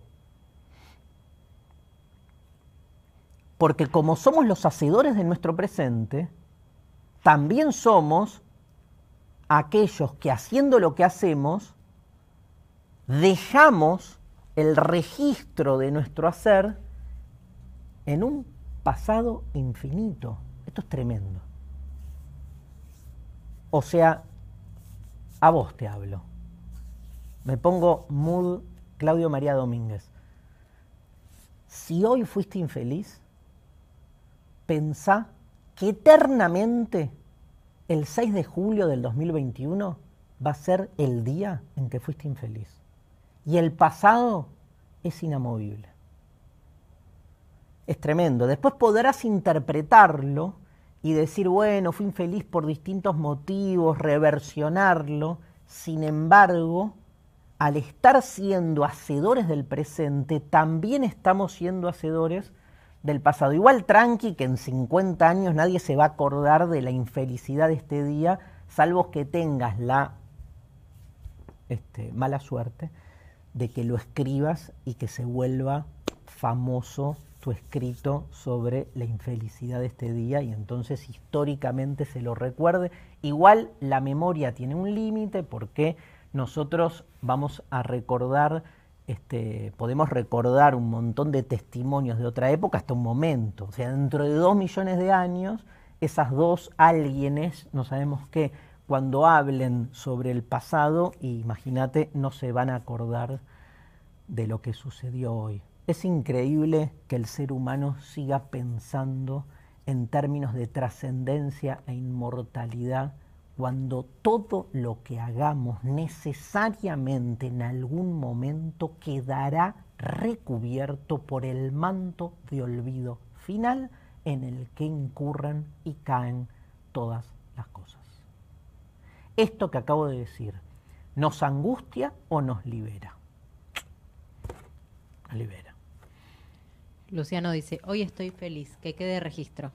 Porque como somos los hacedores de nuestro presente, también somos aquellos que haciendo lo que hacemos, dejamos el registro de nuestro hacer en un pasado infinito. Esto es tremendo. O sea, a vos te hablo. Me pongo mood Claudio María Domínguez. Si hoy fuiste infeliz, pensá que eternamente el 6 de julio del 2021 va a ser el día en que fuiste infeliz. Y el pasado es inamovible. Es tremendo. Después podrás interpretarlo y decir, bueno, fui infeliz por distintos motivos, reversionarlo. Sin embargo, al estar siendo hacedores del presente, también estamos siendo hacedores del pasado. Igual tranqui que en 50 años nadie se va a acordar de la infelicidad de este día, salvo que tengas la este, mala suerte de que lo escribas y que se vuelva famoso tu escrito sobre la infelicidad de este día y entonces históricamente se lo recuerde. Igual la memoria tiene un límite porque nosotros vamos a recordar, este, podemos recordar un montón de testimonios de otra época hasta un momento. O sea, dentro de dos millones de años, esas dos alguienes, no sabemos qué, cuando hablen sobre el pasado, imagínate, no se van a acordar de lo que sucedió hoy. Es increíble que el ser humano siga pensando en términos de trascendencia e inmortalidad cuando todo lo que hagamos necesariamente en algún momento quedará recubierto por el manto de olvido final en el que incurran y caen todas las cosas. Esto que acabo de decir, ¿nos angustia o nos libera? Nos libera. Luciano dice, hoy estoy feliz, que quede registro.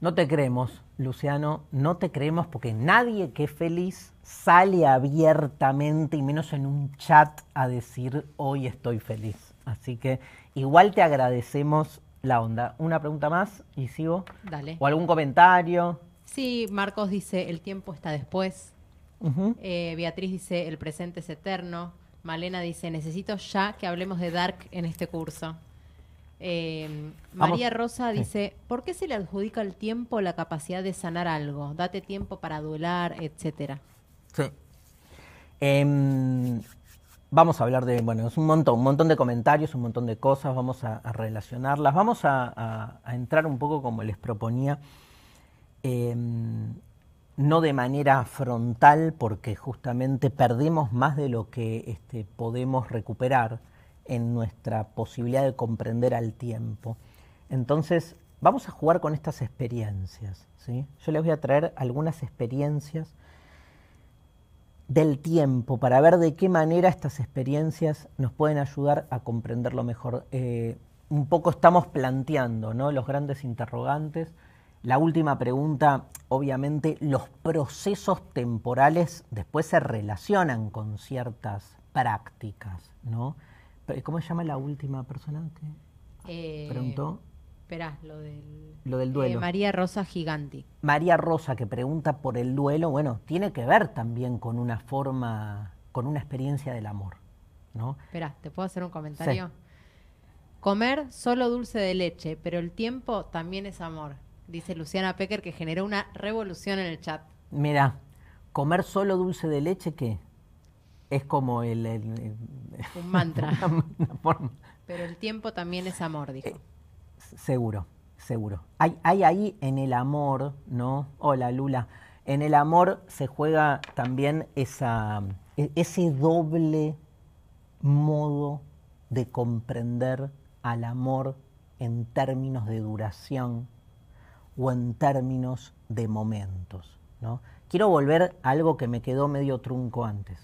No te creemos, Luciano, no te creemos porque nadie que es feliz sale abiertamente y menos en un chat a decir hoy estoy feliz. Así que igual te agradecemos la onda. Una pregunta más y sigo. Dale. O algún comentario. Sí, Marcos dice, el tiempo está después. Eh, Beatriz dice, el presente es eterno. Malena dice, necesito ya que hablemos de Dark en este curso. Em, María Rosa dice, ¿por qué se le adjudica el tiempo la capacidad de sanar algo? Date tiempo para duelar, etcétera. Sí. Em, vamos a hablar de, bueno, es un montón, un montón de comentarios, un montón de cosas, vamos a, relacionarlas, vamos a, entrar un poco como les proponía, em, no de manera frontal, porque justamente perdemos más de lo que este, podemos recuperar en nuestra posibilidad de comprender al tiempo. Entonces, vamos a jugar con estas experiencias. ¿sí? Yo les voy a traer algunas experiencias del tiempo para ver de qué manera estas experiencias nos pueden ayudar a comprenderlo mejor. Eh, un poco estamos planteando ¿no? los grandes interrogantes. La última pregunta, obviamente, los procesos temporales después se relacionan con ciertas prácticas, ¿Cómo se llama la última persona que eh, preguntó? Esperá, lo del, eh, duelo. María Rosa Giganti. María Rosa que pregunta por el duelo, bueno, tiene que ver también con una forma, con una experiencia del amor, ¿no? Esperá, ¿te puedo hacer un comentario? Comer solo dulce de leche, pero el tiempo también es amor, dice Luciana Pecker que generó una revolución en el chat. Mira, comer solo dulce de leche, ¿qué? es como el... un mantra. Pero el tiempo también es amor, dijo. Eh, seguro, seguro. Hay, ahí en el amor, ¿no? Hola, Lula. En el amor se juega también esa, e, ese doble modo de comprender al amor en términos de duración o en términos de momentos. ¿no? Quiero volver a algo que me quedó medio trunco antes.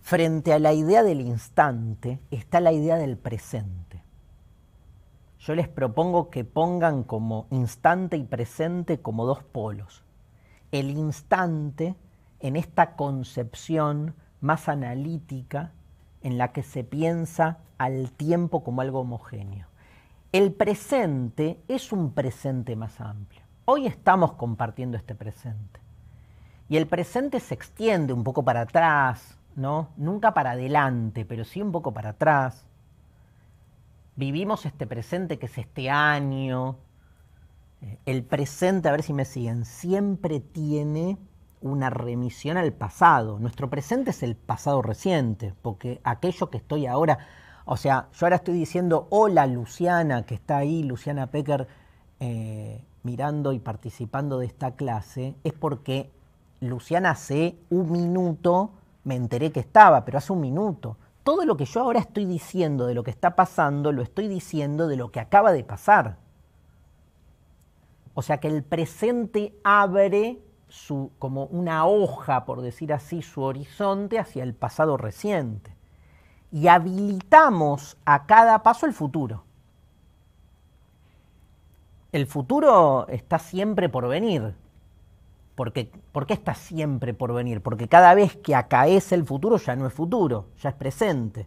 Frente a la idea del instante está la idea del presente. Yo les propongo que pongan como instante y presente como dos polos. El instante en esta concepción más analítica en la que se piensa al tiempo como algo homogéneo. El presente es un presente más amplio. Hoy estamos compartiendo este presente. Y el presente se extiende un poco para atrás, Nunca para adelante, pero sí un poco para atrás. Vivimos este presente que es este año. Eh, el presente, a ver si me siguen, siempre tiene una remisión al pasado. Nuestro presente es el pasado reciente, porque aquello que estoy ahora, o sea, yo ahora estoy diciendo, hola Luciana, que está ahí, Luciana Pecker, eh, mirando y participando de esta clase, es porque Luciana hace un minuto me enteré que estaba, pero hace un minuto. Todo lo que yo ahora estoy diciendo de lo que está pasando, lo estoy diciendo de lo que acaba de pasar. O sea que el presente abre como una hoja, por decir así, su horizonte hacia el pasado reciente. Y habilitamos a cada paso el futuro. El futuro está siempre por venir. Porque, qué está siempre por venir, porque cada vez que acaece el futuro ya no es futuro, ya es presente.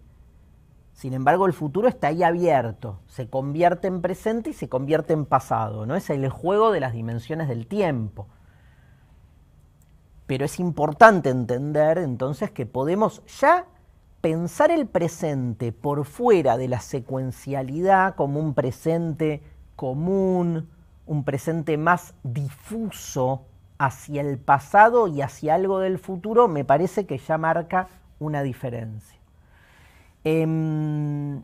Sin embargo, el futuro está ahí abierto, se convierte en presente y se convierte en pasado, ¿no? Es el juego de las dimensiones del tiempo. Pero es importante entender entonces que podemos ya pensar el presente por fuera de la secuencialidad como un presente común, un presente más difuso, hacia el pasado y hacia algo del futuro, me parece que ya marca una diferencia. Em,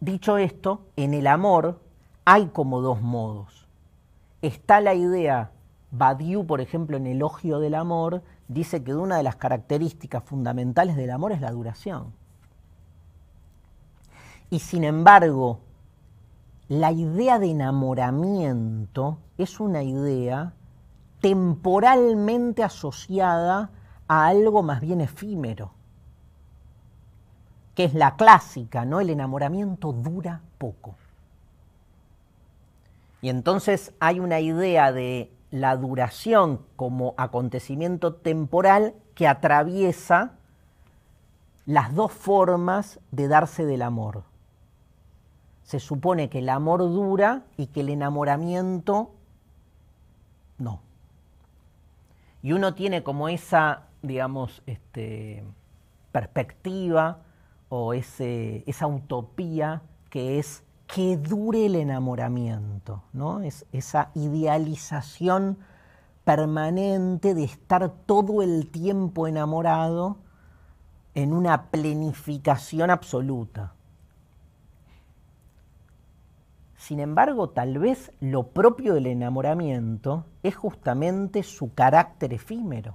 dicho esto, en el amor hay como dos modos. Está la idea, Badiou, por ejemplo, en Elogio del Amor, dice que una de las características fundamentales del amor es la duración. Y sin embargo, la idea de enamoramiento es una idea temporalmente asociada a algo más bien efímero, que es la clásica, ¿no? El enamoramiento dura poco. Y entonces hay una idea de la duración como acontecimiento temporal que atraviesa las dos formas de darse del amor se supone que el amor dura y que el enamoramiento no. Y uno tiene como esa, digamos, este, perspectiva o esa utopía que es que dure el enamoramiento, ¿no? Es esa idealización permanente de estar todo el tiempo enamorado en una plenificación absoluta. Sin embargo, tal vez lo propio del enamoramiento es justamente su carácter efímero.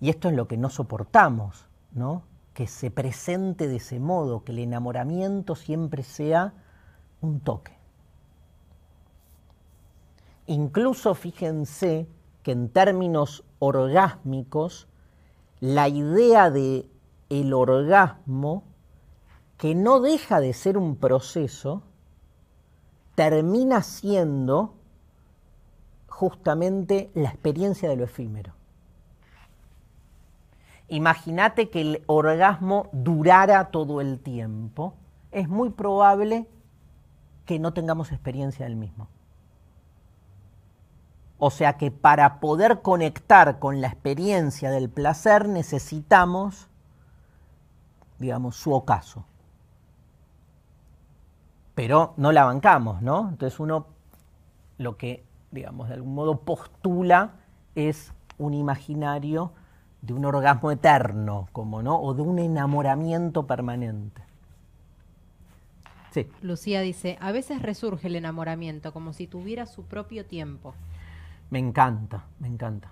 Y esto es lo que no soportamos, ¿no? Que se presente de ese modo, que el enamoramiento siempre sea un toque. Incluso fíjense que en términos orgásmicos, la idea de el orgasmo que no deja de ser un proceso, termina siendo justamente la experiencia de lo efímero. Imagínate que el orgasmo durara todo el tiempo, es muy probable que no tengamos experiencia del mismo. O sea que para poder conectar con la experiencia del placer necesitamos, digamos, su ocaso pero no la bancamos, ¿no? Entonces uno lo que, digamos, de algún modo postula es un imaginario de un orgasmo eterno, como no, o de un enamoramiento permanente. Sí. Lucía dice, a veces resurge el enamoramiento, como si tuviera su propio tiempo. Me encanta, me encanta.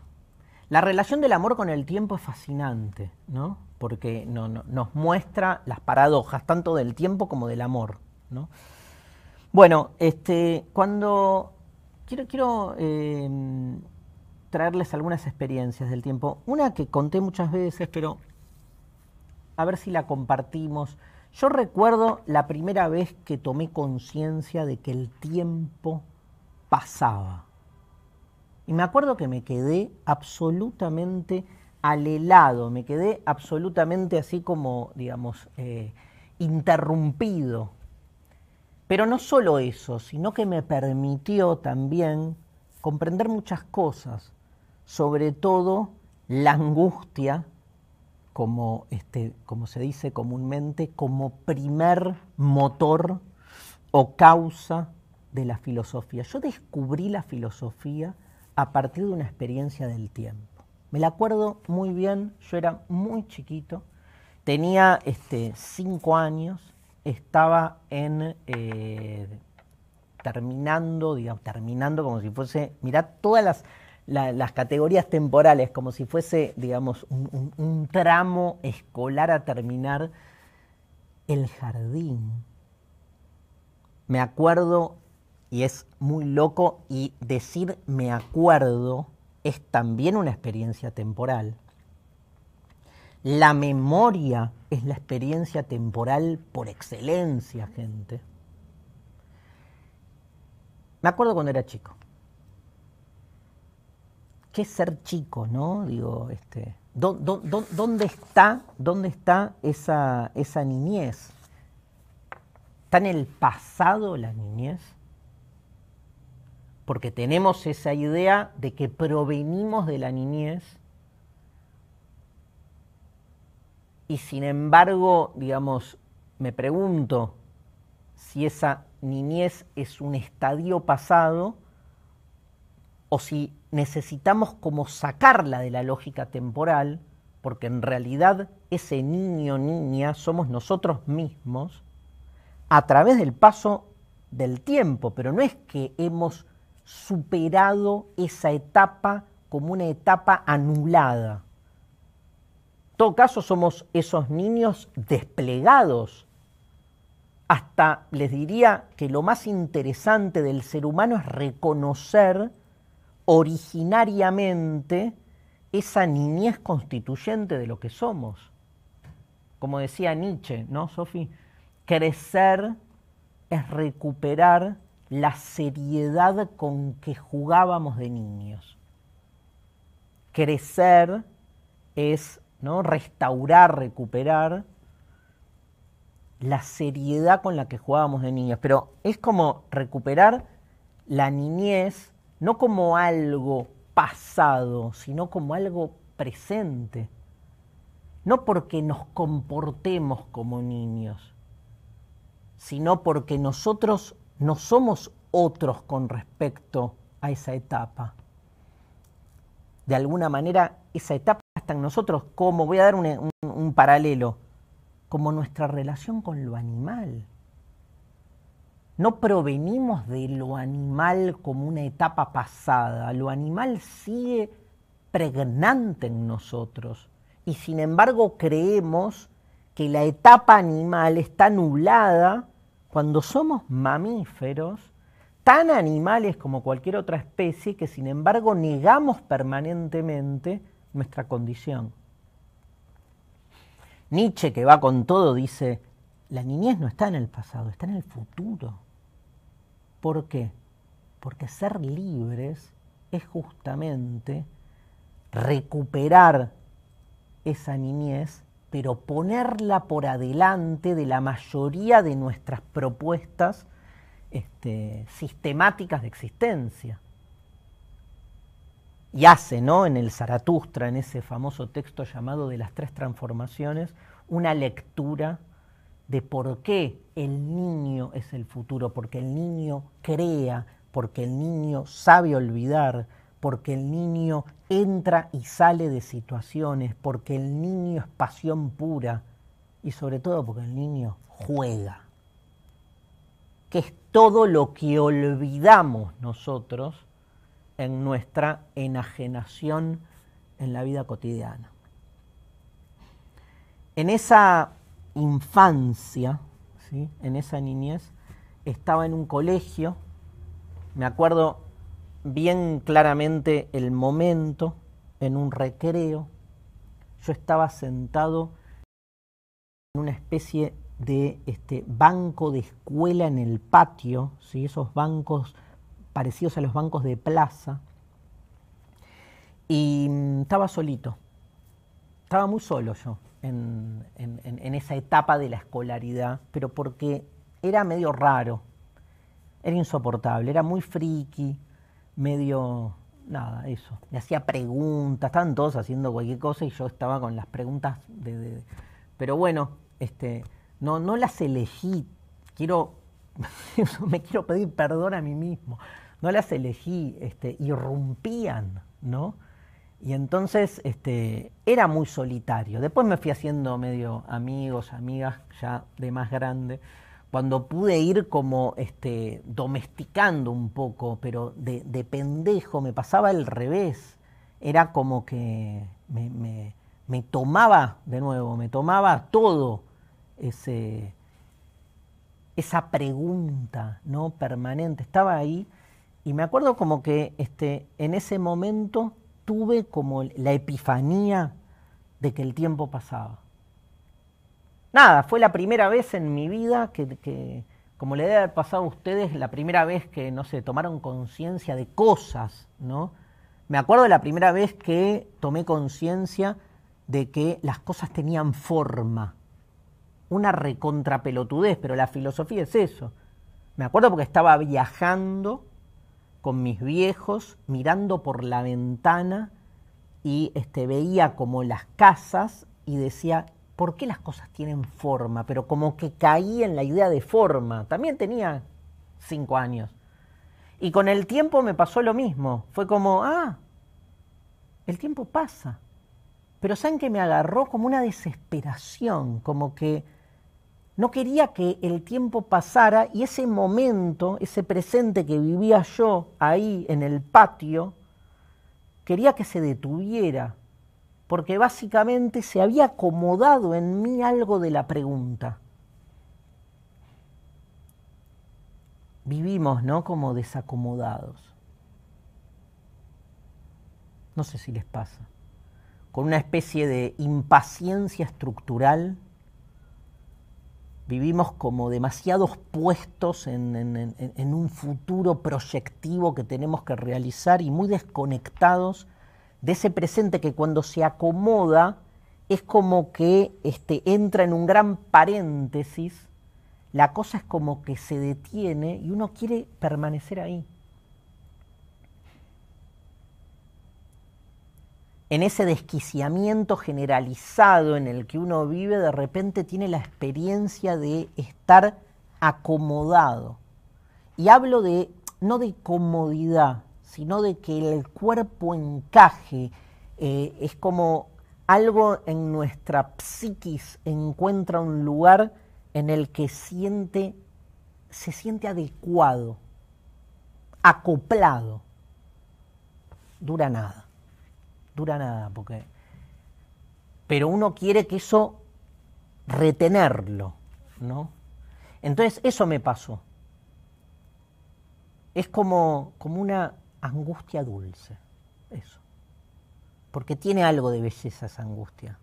La relación del amor con el tiempo es fascinante, ¿no? Porque nos muestra las paradojas, tanto del tiempo como del amor. ¿no? Bueno, este, cuando quiero, em, traerles algunas experiencias del tiempo. Una que conté muchas veces, pero a ver si la compartimos. Yo recuerdo la primera vez que tomé conciencia de que el tiempo pasaba. Y me acuerdo que me quedé absolutamente alelado helado, me quedé absolutamente así como, digamos, eh, interrumpido pero no solo eso, sino que me permitió también comprender muchas cosas, sobre todo la angustia, como, este, como se dice comúnmente, como primer motor o causa de la filosofía. Yo descubrí la filosofía a partir de una experiencia del tiempo. Me la acuerdo muy bien, yo era muy chiquito, tenía este, cinco años estaba en eh, terminando, digamos, terminando como si fuese, mirá, todas las, categorías temporales, como si fuese, digamos, un tramo escolar a terminar, el jardín. Me acuerdo, y es muy loco, y decir me acuerdo es también una experiencia temporal. La memoria es la experiencia temporal por excelencia, gente. Me acuerdo cuando era chico. ¿Qué ser chico, no? Digo, este, ¿dó, dónde está, dónde está esa, esa niñez? ¿Está en el pasado la niñez? Porque tenemos esa idea de que provenimos de la niñez Y sin embargo, digamos, me pregunto si esa niñez es un estadio pasado o si necesitamos como sacarla de la lógica temporal, porque en realidad ese niño, niña, somos nosotros mismos, a través del paso del tiempo, pero no es que hemos superado esa etapa como una etapa anulada todo caso somos esos niños desplegados. Hasta les diría que lo más interesante del ser humano es reconocer originariamente esa niñez constituyente de lo que somos. Como decía Nietzsche, ¿no, Sofi? Crecer es recuperar la seriedad con que jugábamos de niños. Crecer es ¿no? restaurar, recuperar la seriedad con la que jugábamos de niños. Pero es como recuperar la niñez no como algo pasado, sino como algo presente. No porque nos comportemos como niños, sino porque nosotros no somos otros con respecto a esa etapa. De alguna manera, esa etapa en nosotros, como, voy a dar un, un paralelo, como nuestra relación con lo animal. No provenimos de lo animal como una etapa pasada, lo animal sigue pregnante en nosotros y sin embargo creemos que la etapa animal está anulada cuando somos mamíferos, tan animales como cualquier otra especie, que sin embargo negamos permanentemente nuestra condición. Nietzsche, que va con todo, dice, la niñez no está en el pasado, está en el futuro. ¿Por qué? Porque ser libres es justamente recuperar esa niñez, pero ponerla por adelante de la mayoría de nuestras propuestas este, sistemáticas de existencia y hace ¿no? en el Zaratustra, en ese famoso texto llamado de las tres transformaciones, una lectura de por qué el niño es el futuro, porque el niño crea, porque el niño sabe olvidar, porque el niño entra y sale de situaciones, porque el niño es pasión pura y sobre todo porque el niño juega, que es todo lo que olvidamos nosotros en nuestra enajenación en la vida cotidiana. En esa infancia, ¿sí? en esa niñez, estaba en un colegio, me acuerdo bien claramente el momento, en un recreo, yo estaba sentado en una especie de este, banco de escuela en el patio, ¿sí? esos bancos parecidos a los bancos de plaza. Y mm, estaba solito, estaba muy solo yo en, esa etapa de la escolaridad, pero porque era medio raro, era insoportable, era muy friki, medio nada, eso. me hacía preguntas, estaban todos haciendo cualquier cosa y yo estaba con las preguntas pero bueno, este, no, no las elegí. Quiero me quiero pedir perdón a mí mismo. No las elegí, este, irrumpían, ¿no? Y entonces este, era muy solitario. Después me fui haciendo medio amigos, amigas ya de más grande, cuando pude ir como este, domesticando un poco, pero de, pendejo me pasaba al revés. Era como que me tomaba, de nuevo, me tomaba todo ese, esa pregunta ¿no? permanente. Estaba ahí y me acuerdo como que este, en ese momento tuve como la epifanía de que el tiempo pasaba. Nada, fue la primera vez en mi vida que, como le debe haber pasado a ustedes, la primera vez que, no sé, tomaron conciencia de cosas, ¿no? Me acuerdo de la primera vez que tomé conciencia de que las cosas tenían forma una recontrapelotudez, pero la filosofía es eso. Me acuerdo porque estaba viajando con mis viejos, mirando por la ventana y este, veía como las casas y decía, ¿por qué las cosas tienen forma? Pero como que caí en la idea de forma. También tenía cinco años. Y con el tiempo me pasó lo mismo. Fue como, ah, el tiempo pasa. Pero saben que me agarró como una desesperación, como que no quería que el tiempo pasara y ese momento, ese presente que vivía yo ahí en el patio, quería que se detuviera, porque básicamente se había acomodado en mí algo de la pregunta. Vivimos, ¿no? Como desacomodados. No sé si les pasa. Con una especie de impaciencia estructural vivimos como demasiados puestos en, un futuro proyectivo que tenemos que realizar y muy desconectados de ese presente que cuando se acomoda es como que este, entra en un gran paréntesis, la cosa es como que se detiene y uno quiere permanecer ahí. en ese desquiciamiento generalizado en el que uno vive, de repente tiene la experiencia de estar acomodado. Y hablo de, no de comodidad, sino de que el cuerpo encaje. Eh, es como algo en nuestra psiquis encuentra un lugar en el que siente, se siente adecuado, acoplado. Dura nada nada, porque... Pero uno quiere que eso retenerlo, ¿no? Entonces eso me pasó. Es como, como una angustia dulce, eso. Porque tiene algo de belleza esa angustia.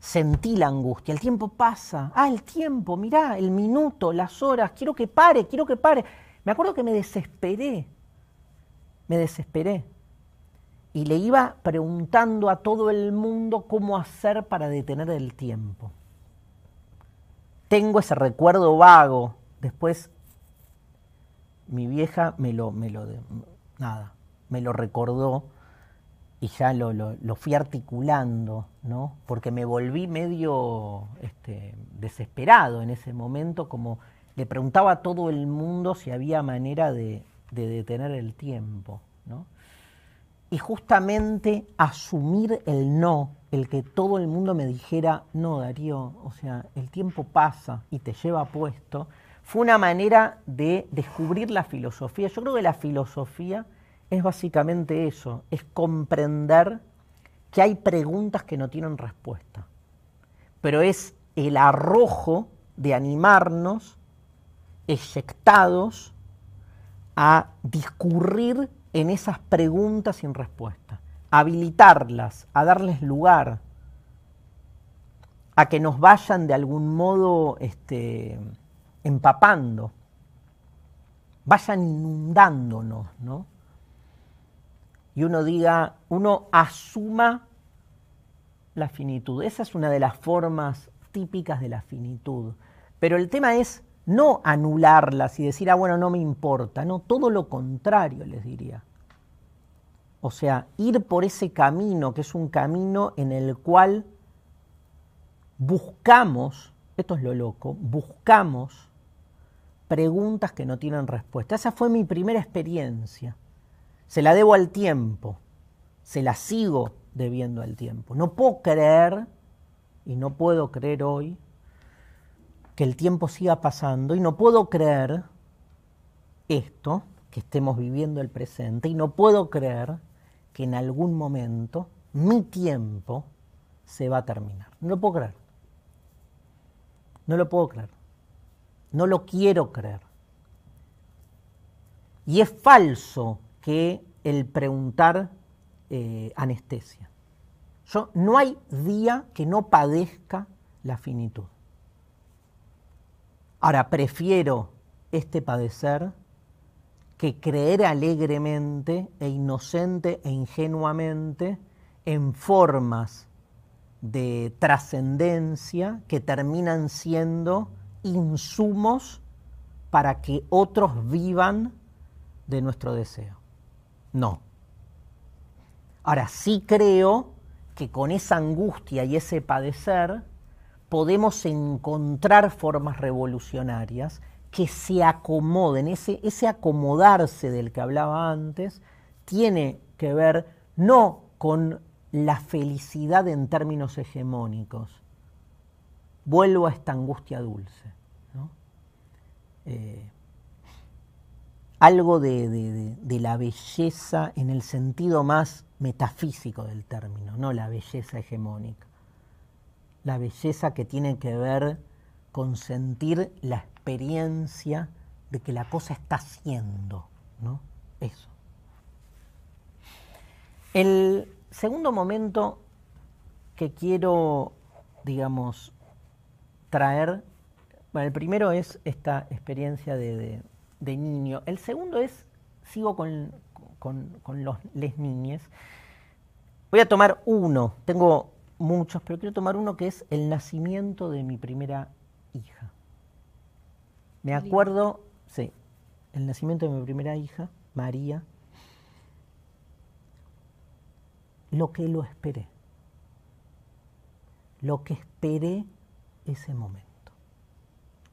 Sentí la angustia, el tiempo pasa. Ah, el tiempo, mirá, el minuto, las horas, quiero que pare, quiero que pare. Me acuerdo que me desesperé, me desesperé y le iba preguntando a todo el mundo cómo hacer para detener el tiempo. Tengo ese recuerdo vago. Después mi vieja me lo, me lo, nada, me lo recordó y ya lo, lo, fui articulando, ¿no? Porque me volví medio este, desesperado en ese momento, como le preguntaba a todo el mundo si había manera de, de detener el tiempo, ¿no? y justamente asumir el no, el que todo el mundo me dijera, no Darío, o sea, el tiempo pasa y te lleva puesto, fue una manera de descubrir la filosofía. Yo creo que la filosofía es básicamente eso, es comprender que hay preguntas que no tienen respuesta, pero es el arrojo de animarnos, eyectados, a discurrir en esas preguntas sin respuesta, habilitarlas, a darles lugar, a que nos vayan de algún modo este, empapando, vayan inundándonos, ¿no? Y uno diga, uno asuma la finitud. Esa es una de las formas típicas de la finitud. Pero el tema es no anularlas y decir, ah, bueno, no me importa, no, todo lo contrario les diría. O sea, ir por ese camino, que es un camino en el cual buscamos, esto es lo loco, buscamos preguntas que no tienen respuesta. Esa fue mi primera experiencia. Se la debo al tiempo, se la sigo debiendo al tiempo. No puedo creer, y no puedo creer hoy, que el tiempo siga pasando y no puedo creer esto, que estemos viviendo el presente, y no puedo creer que en algún momento mi tiempo se va a terminar. No lo puedo creer. No lo puedo creer. No lo quiero creer. Y es falso que el preguntar eh, anestesia. Yo, no hay día que no padezca la finitud. Ahora, prefiero este padecer que creer alegremente e inocente e ingenuamente en formas de trascendencia que terminan siendo insumos para que otros vivan de nuestro deseo. No. Ahora sí creo que con esa angustia y ese padecer podemos encontrar formas revolucionarias que se acomoden. Ese, acomodarse del que hablaba antes tiene que ver no con la felicidad en términos hegemónicos. Vuelvo a esta angustia dulce. Eh, algo de, la belleza en el sentido más metafísico del término, no la belleza hegemónica la belleza que tiene que ver con sentir la experiencia de que la cosa está siendo, ¿no? Eso. El segundo momento que quiero, digamos, traer, bueno, el primero es esta experiencia de, niño, el segundo es, sigo con, con, con los les voy a tomar uno, tengo muchos, pero quiero tomar uno que es el nacimiento de mi primera hija. Me acuerdo, sí, el nacimiento de mi primera hija, María, lo que lo esperé, lo que esperé ese momento.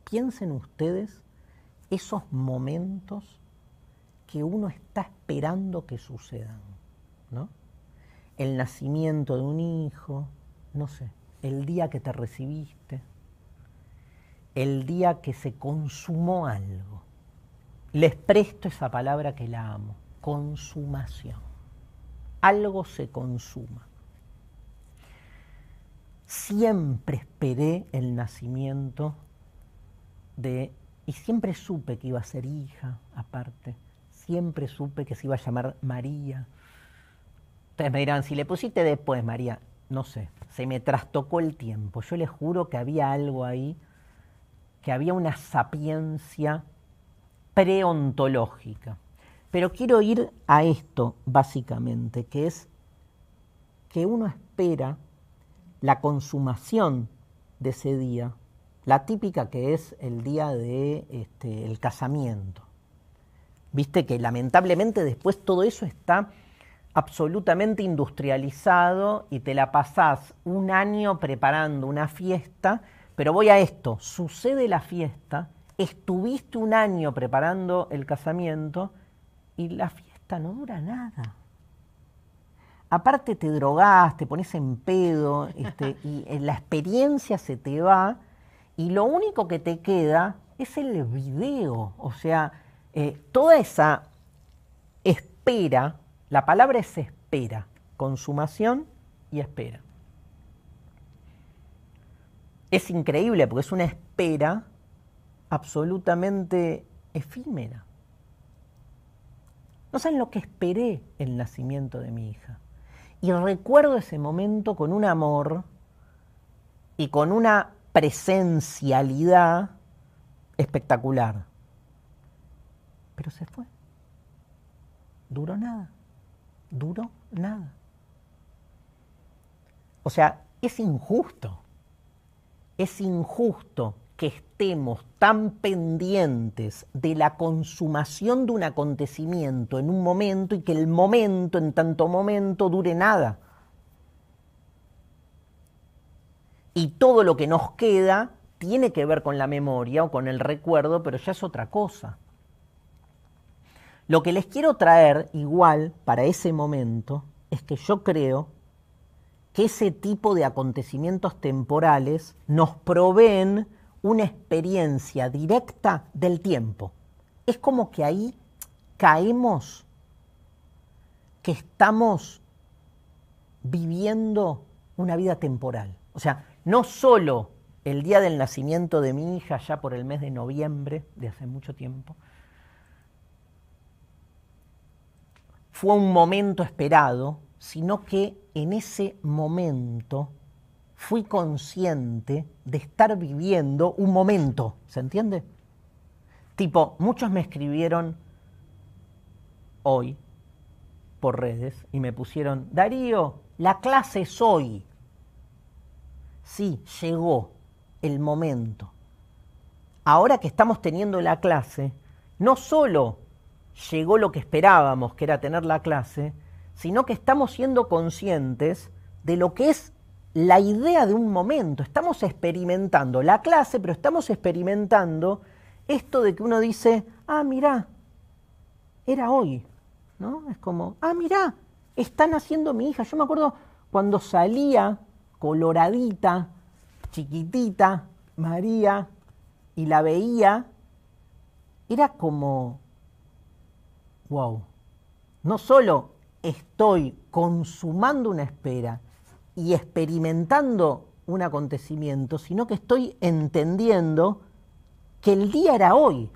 Piensen ustedes esos momentos que uno está esperando que sucedan, ¿no? el nacimiento de un hijo, no sé, el día que te recibiste, el día que se consumó algo. Les presto esa palabra que la amo, consumación. Algo se consuma. Siempre esperé el nacimiento de, y siempre supe que iba a ser hija, aparte, siempre supe que se iba a llamar María, me dirán, si le pusiste después, María, no sé, se me trastocó el tiempo. Yo les juro que había algo ahí, que había una sapiencia preontológica. Pero quiero ir a esto, básicamente, que es que uno espera la consumación de ese día, la típica que es el día de este, el casamiento. Viste que lamentablemente después todo eso está absolutamente industrializado y te la pasás un año preparando una fiesta, pero voy a esto, sucede la fiesta, estuviste un año preparando el casamiento y la fiesta no dura nada. Aparte te drogás, te pones en pedo este, y eh, la experiencia se te va y lo único que te queda es el video, o sea, eh, toda esa espera la palabra es espera, consumación y espera. Es increíble porque es una espera absolutamente efímera. No saben lo que esperé el nacimiento de mi hija. Y recuerdo ese momento con un amor y con una presencialidad espectacular. Pero se fue. Duró nada duró nada. O sea, es injusto. Es injusto que estemos tan pendientes de la consumación de un acontecimiento en un momento y que el momento, en tanto momento, dure nada. Y todo lo que nos queda tiene que ver con la memoria o con el recuerdo, pero ya es otra cosa. Lo que les quiero traer igual para ese momento es que yo creo que ese tipo de acontecimientos temporales nos proveen una experiencia directa del tiempo. Es como que ahí caemos, que estamos viviendo una vida temporal. O sea, no solo el día del nacimiento de mi hija, ya por el mes de noviembre de hace mucho tiempo, fue un momento esperado, sino que en ese momento fui consciente de estar viviendo un momento, ¿se entiende? Tipo, muchos me escribieron hoy por redes y me pusieron, Darío, la clase es hoy. Sí, llegó el momento. Ahora que estamos teniendo la clase, no solo llegó lo que esperábamos, que era tener la clase, sino que estamos siendo conscientes de lo que es la idea de un momento. Estamos experimentando la clase, pero estamos experimentando esto de que uno dice, ah, mirá, era hoy, ¿no? Es como, ah, mirá, está naciendo mi hija. Yo me acuerdo cuando salía coloradita, chiquitita, María, y la veía, era como, wow, no solo estoy consumando una espera y experimentando un acontecimiento, sino que estoy entendiendo que el día era hoy,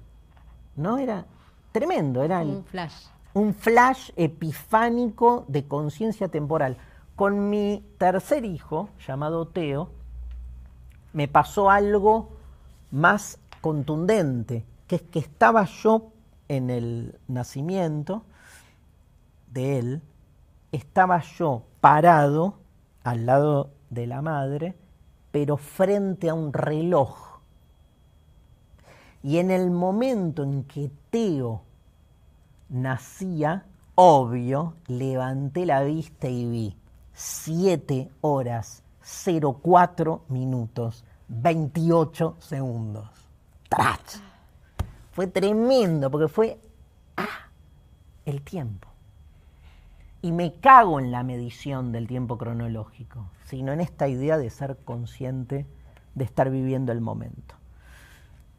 ¿no? Era tremendo, era un flash. Un flash epifánico de conciencia temporal. Con mi tercer hijo, llamado Teo, me pasó algo más contundente, que es que estaba yo en el nacimiento de él, estaba yo parado al lado de la madre, pero frente a un reloj. Y en el momento en que Teo nacía, obvio, levanté la vista y vi 7 horas 04 minutos 28 segundos. ¡Trach! Fue tremendo porque fue, ah, el tiempo. Y me cago en la medición del tiempo cronológico, sino en esta idea de ser consciente de estar viviendo el momento.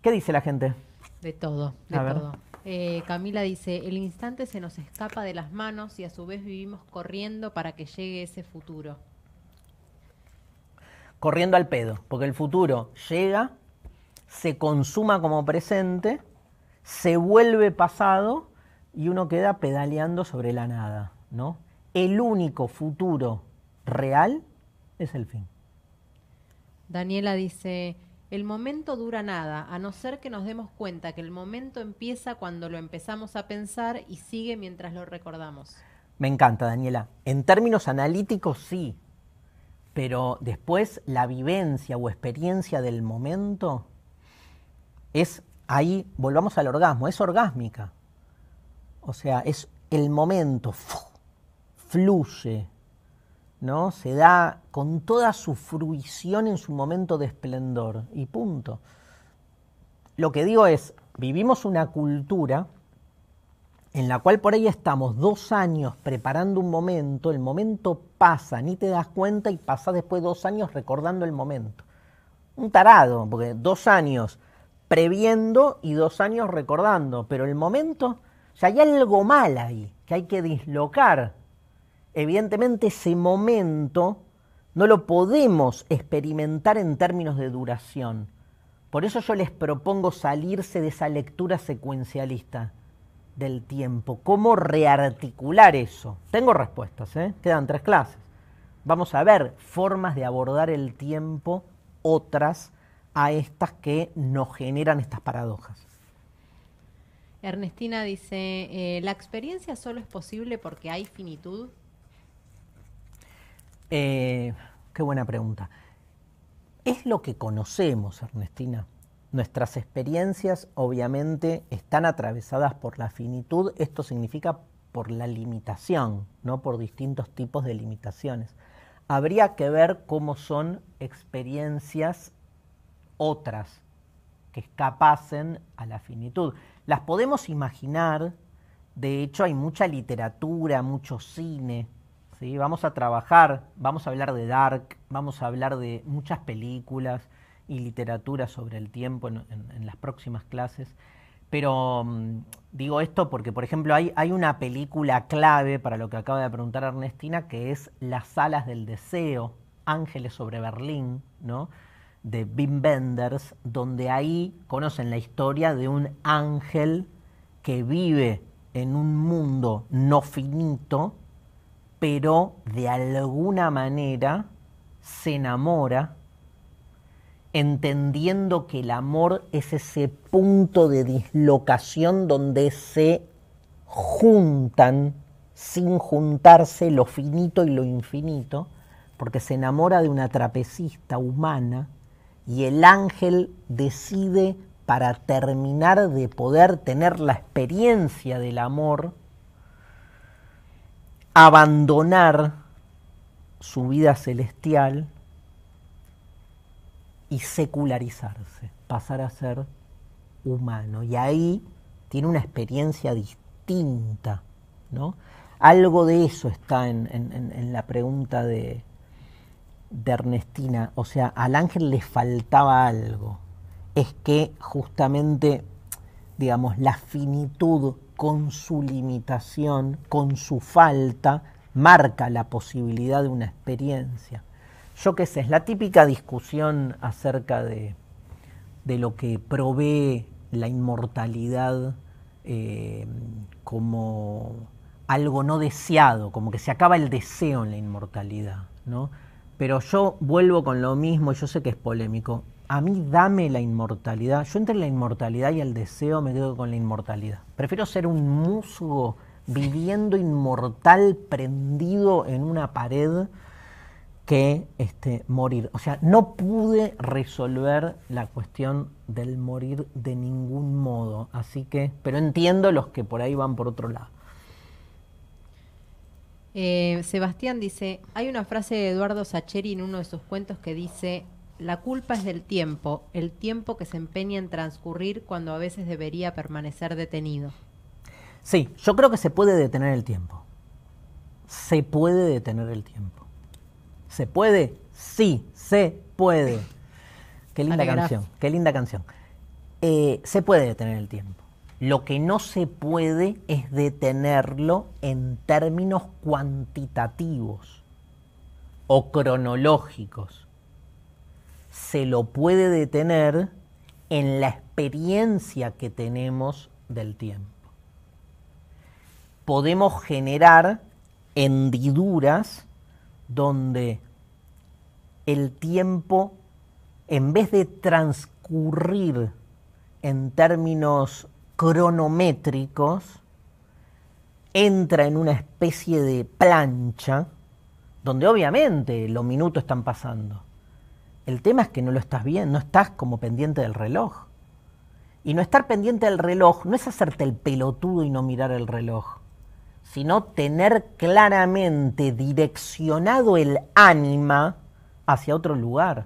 ¿Qué dice la gente? De todo, de todo. Eh, Camila dice, el instante se nos escapa de las manos y a su vez vivimos corriendo para que llegue ese futuro. Corriendo al pedo, porque el futuro llega, se consuma como presente se vuelve pasado y uno queda pedaleando sobre la nada, ¿no? El único futuro real es el fin. Daniela dice, el momento dura nada, a no ser que nos demos cuenta que el momento empieza cuando lo empezamos a pensar y sigue mientras lo recordamos. Me encanta, Daniela. En términos analíticos, sí, pero después la vivencia o experiencia del momento es ahí volvamos al orgasmo, es orgásmica. O sea, es el momento, fluye, ¿no? Se da con toda su fruición en su momento de esplendor y punto. Lo que digo es, vivimos una cultura en la cual por ahí estamos dos años preparando un momento, el momento pasa, ni te das cuenta y pasa después dos años recordando el momento. Un tarado, porque dos años previendo y dos años recordando, pero el momento, si hay algo mal ahí, que hay que dislocar. Evidentemente ese momento no lo podemos experimentar en términos de duración. Por eso yo les propongo salirse de esa lectura secuencialista del tiempo, cómo rearticular eso. Tengo respuestas, ¿eh? quedan tres clases. Vamos a ver formas de abordar el tiempo, otras, a estas que nos generan estas paradojas. Ernestina dice, eh, ¿la experiencia solo es posible porque hay finitud? Eh, qué buena pregunta. Es lo que conocemos, Ernestina. Nuestras experiencias obviamente están atravesadas por la finitud, esto significa por la limitación, no por distintos tipos de limitaciones. Habría que ver cómo son experiencias otras que escapasen a la finitud. Las podemos imaginar, de hecho hay mucha literatura, mucho cine, ¿sí? vamos a trabajar, vamos a hablar de Dark, vamos a hablar de muchas películas y literatura sobre el tiempo en, las próximas clases. Pero mm, digo esto porque, por ejemplo, hay, hay, una película clave para lo que acaba de preguntar Ernestina, que es Las alas del deseo, Ángeles sobre Berlín, ¿no? de Wim Wenders, donde ahí conocen la historia de un ángel que vive en un mundo no finito, pero de alguna manera se enamora, entendiendo que el amor es ese punto de dislocación donde se juntan, sin juntarse, lo finito y lo infinito, porque se enamora de una trapecista humana y el ángel decide para terminar de poder tener la experiencia del amor, abandonar su vida celestial y secularizarse, pasar a ser humano. Y ahí tiene una experiencia distinta, ¿no? Algo de eso está en la pregunta de, de Ernestina, o sea, al ángel le faltaba algo, es que justamente, digamos, la finitud con su limitación, con su falta, marca la posibilidad de una experiencia. Yo qué sé, es la típica discusión acerca de, de lo que provee la inmortalidad eh, como algo no deseado, como que se acaba el deseo en la inmortalidad, ¿no? pero yo vuelvo con lo mismo, yo sé que es polémico. A mí dame la inmortalidad. Yo entre la inmortalidad y el deseo me quedo con la inmortalidad. Prefiero ser un musgo viviendo inmortal prendido en una pared que este, morir. O sea, no pude resolver la cuestión del morir de ningún modo. Así que, pero entiendo los que por ahí van por otro lado. Eh, Sebastián dice, hay una frase de Eduardo Sacheri en uno de sus cuentos que dice, la culpa es del tiempo, el tiempo que se empeña en transcurrir cuando a veces debería permanecer detenido. Sí, yo creo que se puede detener el tiempo. Se puede detener el tiempo. ¿Se puede? Sí, se puede. Qué linda canción, qué linda canción. Eh, se puede detener el tiempo. Lo que no se puede es detenerlo en términos cuantitativos o cronológicos. Se lo puede detener en la experiencia que tenemos del tiempo. Podemos generar hendiduras donde el tiempo, en vez de transcurrir en términos cronométricos, entra en una especie de plancha donde obviamente los minutos están pasando. El tema es que no lo estás bien, no estás como pendiente del reloj. Y no estar pendiente del reloj no es hacerte el pelotudo y no mirar el reloj, sino tener claramente direccionado el ánima hacia otro lugar.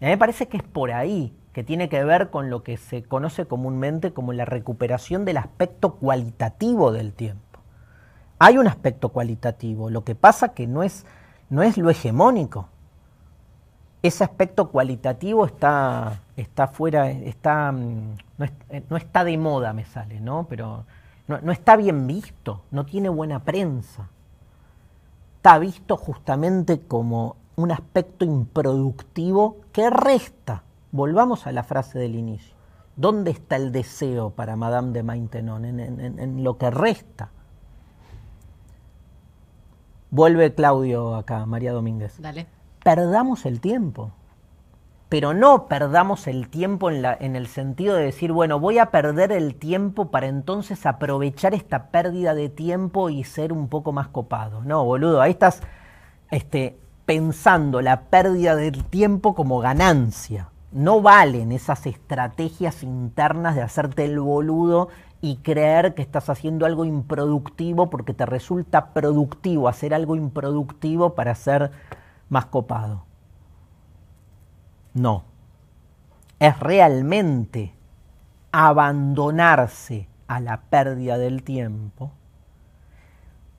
a mí me parece que es por ahí que tiene que ver con lo que se conoce comúnmente como la recuperación del aspecto cualitativo del tiempo. Hay un aspecto cualitativo, lo que pasa que no es, no es lo hegemónico. Ese aspecto cualitativo está, está fuera, está, mm, eh, no, está de moda, me sale, ¿no? Pero no, no está bien visto, no tiene buena prensa. Está visto justamente como un aspecto improductivo que resta volvamos a la frase del inicio. ¿Dónde está el deseo para Madame de Maintenon? En, lo que resta. Vuelve Claudio acá, María Domínguez. Dale. Perdamos el tiempo. Pero no perdamos el tiempo en, el sentido de decir, bueno, voy a perder el tiempo para entonces aprovechar esta pérdida de tiempo y ser un poco más copado. No, boludo, ahí estás este, pensando la pérdida del tiempo como ganancia no valen esas estrategias internas de hacerte el boludo y creer que estás haciendo algo improductivo porque te resulta productivo hacer algo improductivo para ser más copado. No. Es realmente abandonarse a la pérdida del tiempo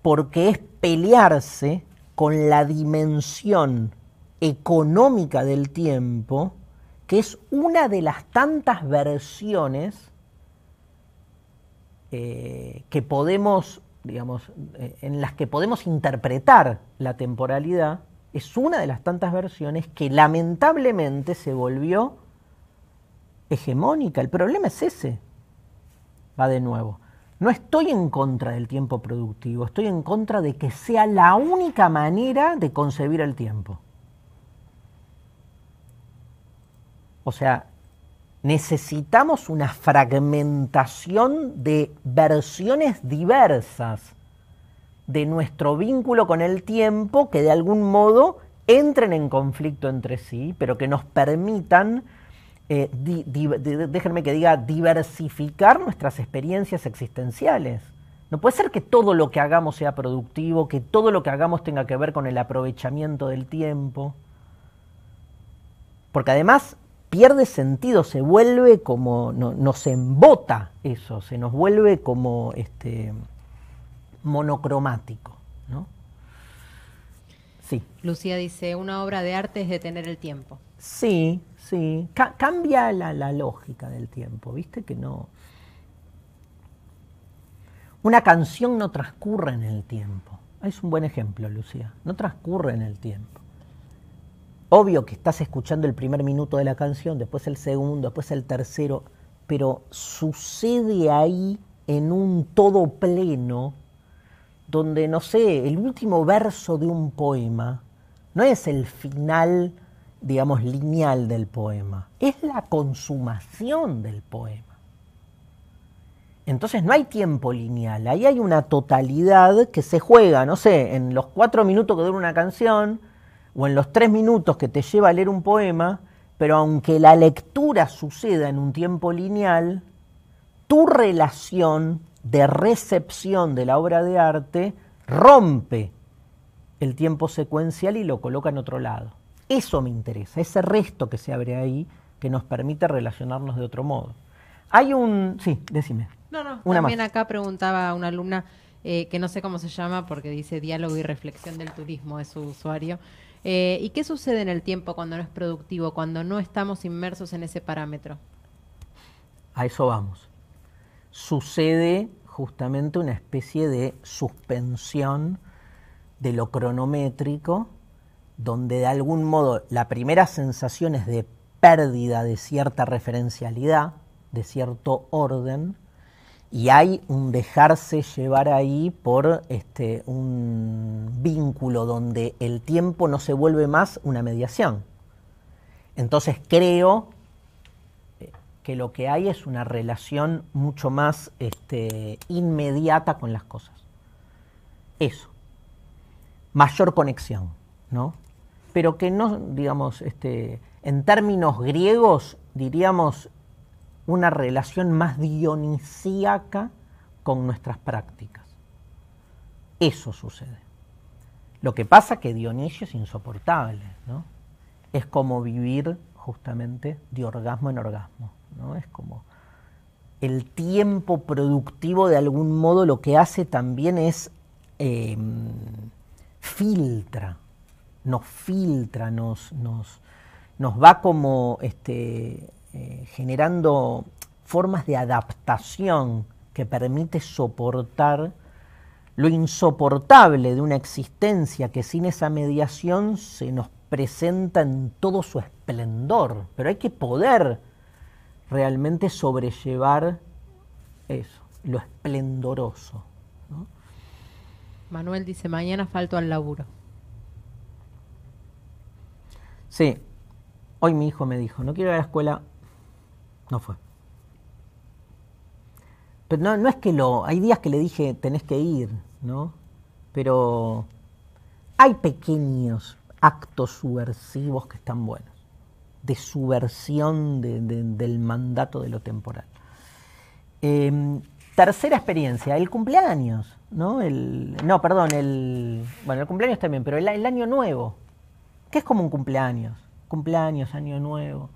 porque es pelearse con la dimensión económica del tiempo que es una de las tantas versiones eh, que podemos, digamos, eh, en las que podemos interpretar la temporalidad, es una de las tantas versiones que lamentablemente se volvió hegemónica. El problema es ese. Va de nuevo. No estoy en contra del tiempo productivo, estoy en contra de que sea la única manera de concebir el tiempo. O sea, necesitamos una fragmentación de versiones diversas de nuestro vínculo con el tiempo que de algún modo entren en conflicto entre sí, pero que nos permitan, eh, déjenme que diga, diversificar nuestras experiencias existenciales. No puede ser que todo lo que hagamos sea productivo, que todo lo que hagamos tenga que ver con el aprovechamiento del tiempo. Porque además pierde sentido, se vuelve como, nos embota eso, se nos vuelve como este, monocromático. ¿no? Sí. Lucía dice, una obra de arte es detener el tiempo. Sí, sí, cambia la, la, lógica del tiempo, viste que no... Una canción no transcurre en el tiempo. Es un buen ejemplo, Lucía. No transcurre en el tiempo. Obvio que estás escuchando el primer minuto de la canción, después el segundo, después el tercero, pero sucede ahí en un todo pleno donde, no sé, el último verso de un poema no es el final, digamos, lineal del poema, es la consumación del poema. Entonces no hay tiempo lineal, ahí hay una totalidad que se juega, no sé, en los cuatro minutos que dura una canción, o en los tres minutos que te lleva a leer un poema, pero aunque la lectura suceda en un tiempo lineal, tu relación de recepción de la obra de arte rompe el tiempo secuencial y lo coloca en otro lado. Eso me interesa, ese resto que se abre ahí que nos permite relacionarnos de otro modo. Hay un... Sí, decime. No, no, una también acá preguntaba una alumna eh, que no sé cómo se llama porque dice diálogo y reflexión del turismo, es su usuario. Eh, ¿Y qué sucede en el tiempo cuando no es productivo, cuando no estamos inmersos en ese parámetro? A eso vamos. Sucede justamente una especie de suspensión de lo cronométrico, donde de algún modo la primera sensación es de pérdida de cierta referencialidad, de cierto orden, y hay un dejarse llevar ahí por este, un vínculo donde el tiempo no se vuelve más una mediación. Entonces creo eh, que lo que hay es una relación mucho más este, inmediata con las cosas. Eso. Mayor conexión, ¿no? Pero que no, digamos, este, en términos griegos diríamos una relación más dionisíaca con nuestras prácticas. Eso sucede. Lo que pasa que Dionisio es insoportable, ¿no? Es como vivir justamente de orgasmo en orgasmo, ¿no? Es como el tiempo productivo de algún modo lo que hace también es em, filtra, nos filtra, nos, nos, nos va como este, eh, generando formas de adaptación que permite soportar lo insoportable de una existencia que sin esa mediación se nos presenta en todo su esplendor, pero hay que poder realmente sobrellevar eso, lo esplendoroso. Manuel dice, mañana falto al laburo. Sí, hoy mi hijo me dijo, no quiero ir a la escuela no fue. Pero no, es que lo. Hay días que le dije tenés que ir, ¿no? Pero hay pequeños actos subversivos que están buenos, de subversión del mandato de lo temporal. Em, tercera experiencia, el cumpleaños, ¿no? El, no, perdón, el. Bueno, el cumpleaños también, pero el, el año nuevo, que es como un cumpleaños. Cumpleaños, año nuevo.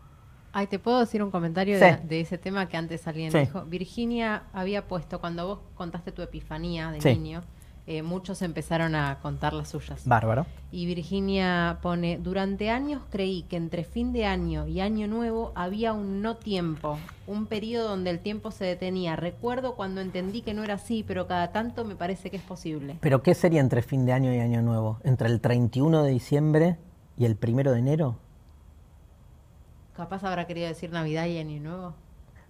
Ay, te puedo decir un comentario de, ese tema que antes alguien dijo. Virginia había puesto, cuando vos contaste tu epifanía de niño, eh, muchos empezaron a contar las suyas. Bárbaro. Y Virginia pone, durante años creí que entre fin de año y año nuevo había un no tiempo, un periodo donde el tiempo se detenía. Recuerdo cuando entendí que no era así, pero cada tanto me parece que es posible. ¿Pero qué sería entre fin de año y año nuevo? ¿Entre el 31 de diciembre y el 1 de enero? ¿Papás habrá querido decir Navidad y Año Nuevo.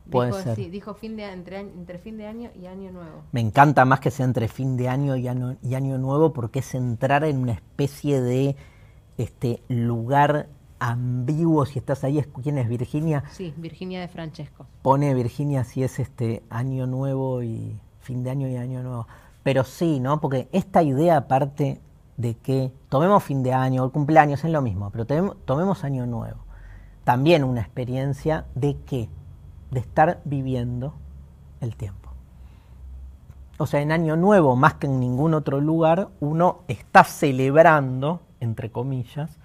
Puede dijo, ser. dijo fin de, entre, fin de año y año nuevo. Me encanta más que sea entre fin de año y año, y año nuevo porque es entrar en una especie de este lugar ambiguo. Si estás ahí, ¿quién es Virginia? Sí, Virginia de Francesco. Pone Virginia si es este año nuevo y fin de año y año nuevo. Pero sí, ¿no? Porque esta idea aparte de que tomemos fin de año, o cumpleaños es lo mismo, pero tomemos año nuevo también una experiencia de qué? De estar viviendo el tiempo. O sea, en Año Nuevo, más que en ningún otro lugar, uno está celebrando, entre comillas,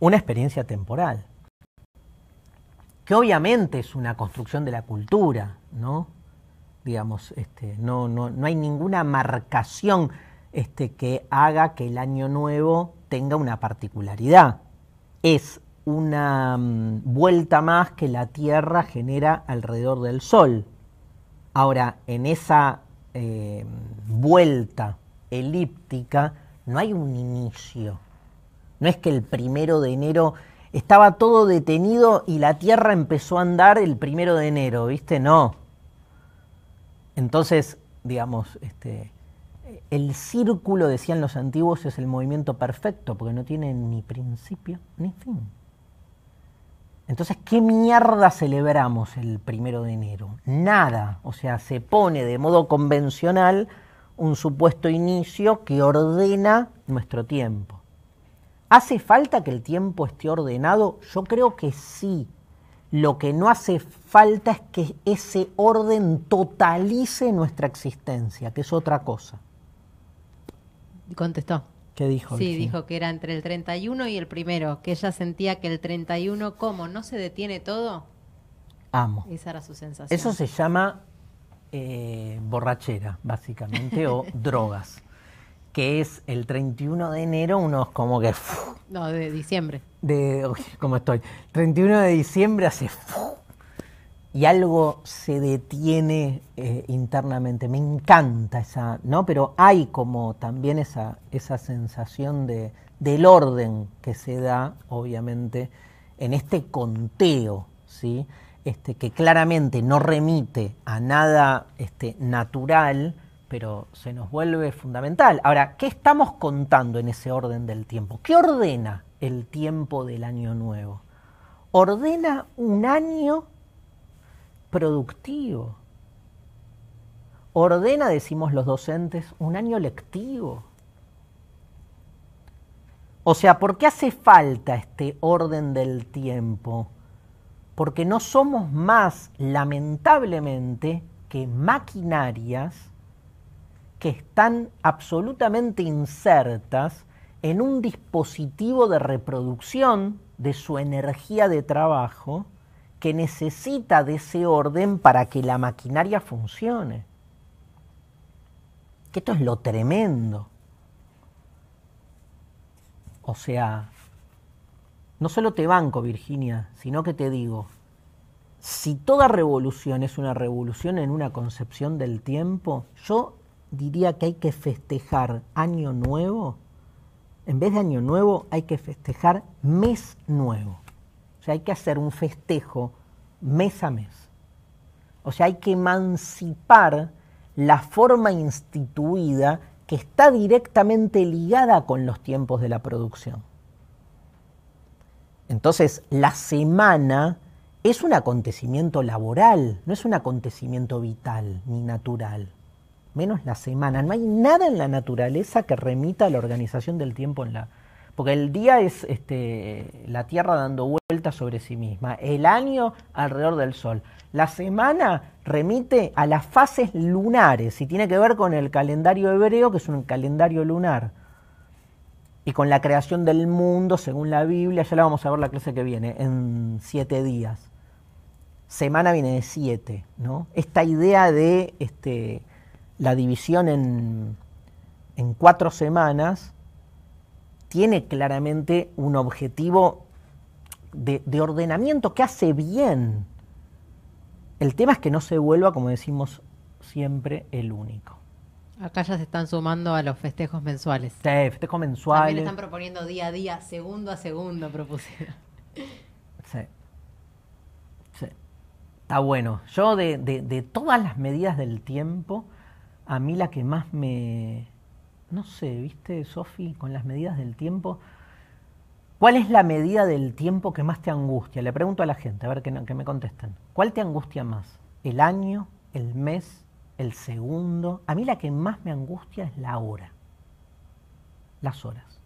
una experiencia temporal. Que obviamente es una construcción de la cultura, ¿no? Digamos, este, no, no, no hay ninguna marcación este, que haga que el Año Nuevo tenga una particularidad. Es una mm, vuelta más que la Tierra genera alrededor del Sol. Ahora, en esa eh, vuelta elíptica no hay un inicio. No es que el primero de enero estaba todo detenido y la Tierra empezó a andar el primero de enero, ¿viste? No. Entonces, digamos, este, el círculo, decían los antiguos, es el movimiento perfecto, porque no tiene ni principio ni fin. Entonces, ¿qué mierda celebramos el primero de enero? Nada. O sea, se pone de modo convencional un supuesto inicio que ordena nuestro tiempo. ¿Hace falta que el tiempo esté ordenado? Yo creo que sí. Lo que no hace falta es que ese orden totalice nuestra existencia, que es otra cosa. ¿Y Contestó. ¿Qué dijo? Sí, dijo que era entre el 31 y el primero, que ella sentía que el 31, como no se detiene todo, amo. Esa era su sensación. Eso se llama eh, borrachera, básicamente, o drogas. Que es el 31 de enero, unos como que. no, de diciembre. De. ¿Cómo estoy? 31 de diciembre hace y algo se detiene eh, internamente. Me encanta esa, ¿no? Pero hay como también esa, esa sensación de, del orden que se da, obviamente, en este conteo, ¿sí? Este, que claramente no remite a nada este, natural, pero se nos vuelve fundamental. Ahora, ¿qué estamos contando en ese orden del tiempo? ¿Qué ordena el tiempo del año nuevo? Ordena un año productivo. Ordena, decimos los docentes, un año lectivo. O sea, ¿por qué hace falta este orden del tiempo? Porque no somos más, lamentablemente, que maquinarias que están absolutamente insertas en un dispositivo de reproducción de su energía de trabajo que necesita de ese orden para que la maquinaria funcione. Que esto es lo tremendo. O sea, no solo te banco, Virginia, sino que te digo, si toda revolución es una revolución en una concepción del tiempo, yo diría que hay que festejar año nuevo, en vez de año nuevo hay que festejar mes nuevo hay que hacer un festejo mes a mes. O sea, hay que emancipar la forma instituida que está directamente ligada con los tiempos de la producción. Entonces, la semana es un acontecimiento laboral, no es un acontecimiento vital ni natural, menos la semana. No hay nada en la naturaleza que remita a la organización del tiempo en la, porque el día es este, la Tierra dando vueltas sobre sí misma, el año alrededor del Sol. La semana remite a las fases lunares y tiene que ver con el calendario hebreo, que es un calendario lunar. Y con la creación del mundo, según la Biblia, ya la vamos a ver la clase que viene, en siete días. Semana viene de siete, ¿no? Esta idea de este, la división en cuatro semanas tiene claramente un objetivo de, ordenamiento que hace bien. El tema es que no se vuelva, como decimos siempre, el único. Acá ya se están sumando a los festejos mensuales. Sí, festejos mensuales. También están proponiendo día a día, segundo a segundo, propusieron. Sí. sí. Está bueno. Yo de todas las medidas del tiempo, a mí la que más me, no sé, viste, Sofi, con las medidas del tiempo. ¿Cuál es la medida del tiempo que más te angustia? Le pregunto a la gente, a ver que, me contestan. ¿Cuál te angustia más? ¿El año? ¿El mes? ¿El segundo? A mí la que más me angustia es la hora. Las horas.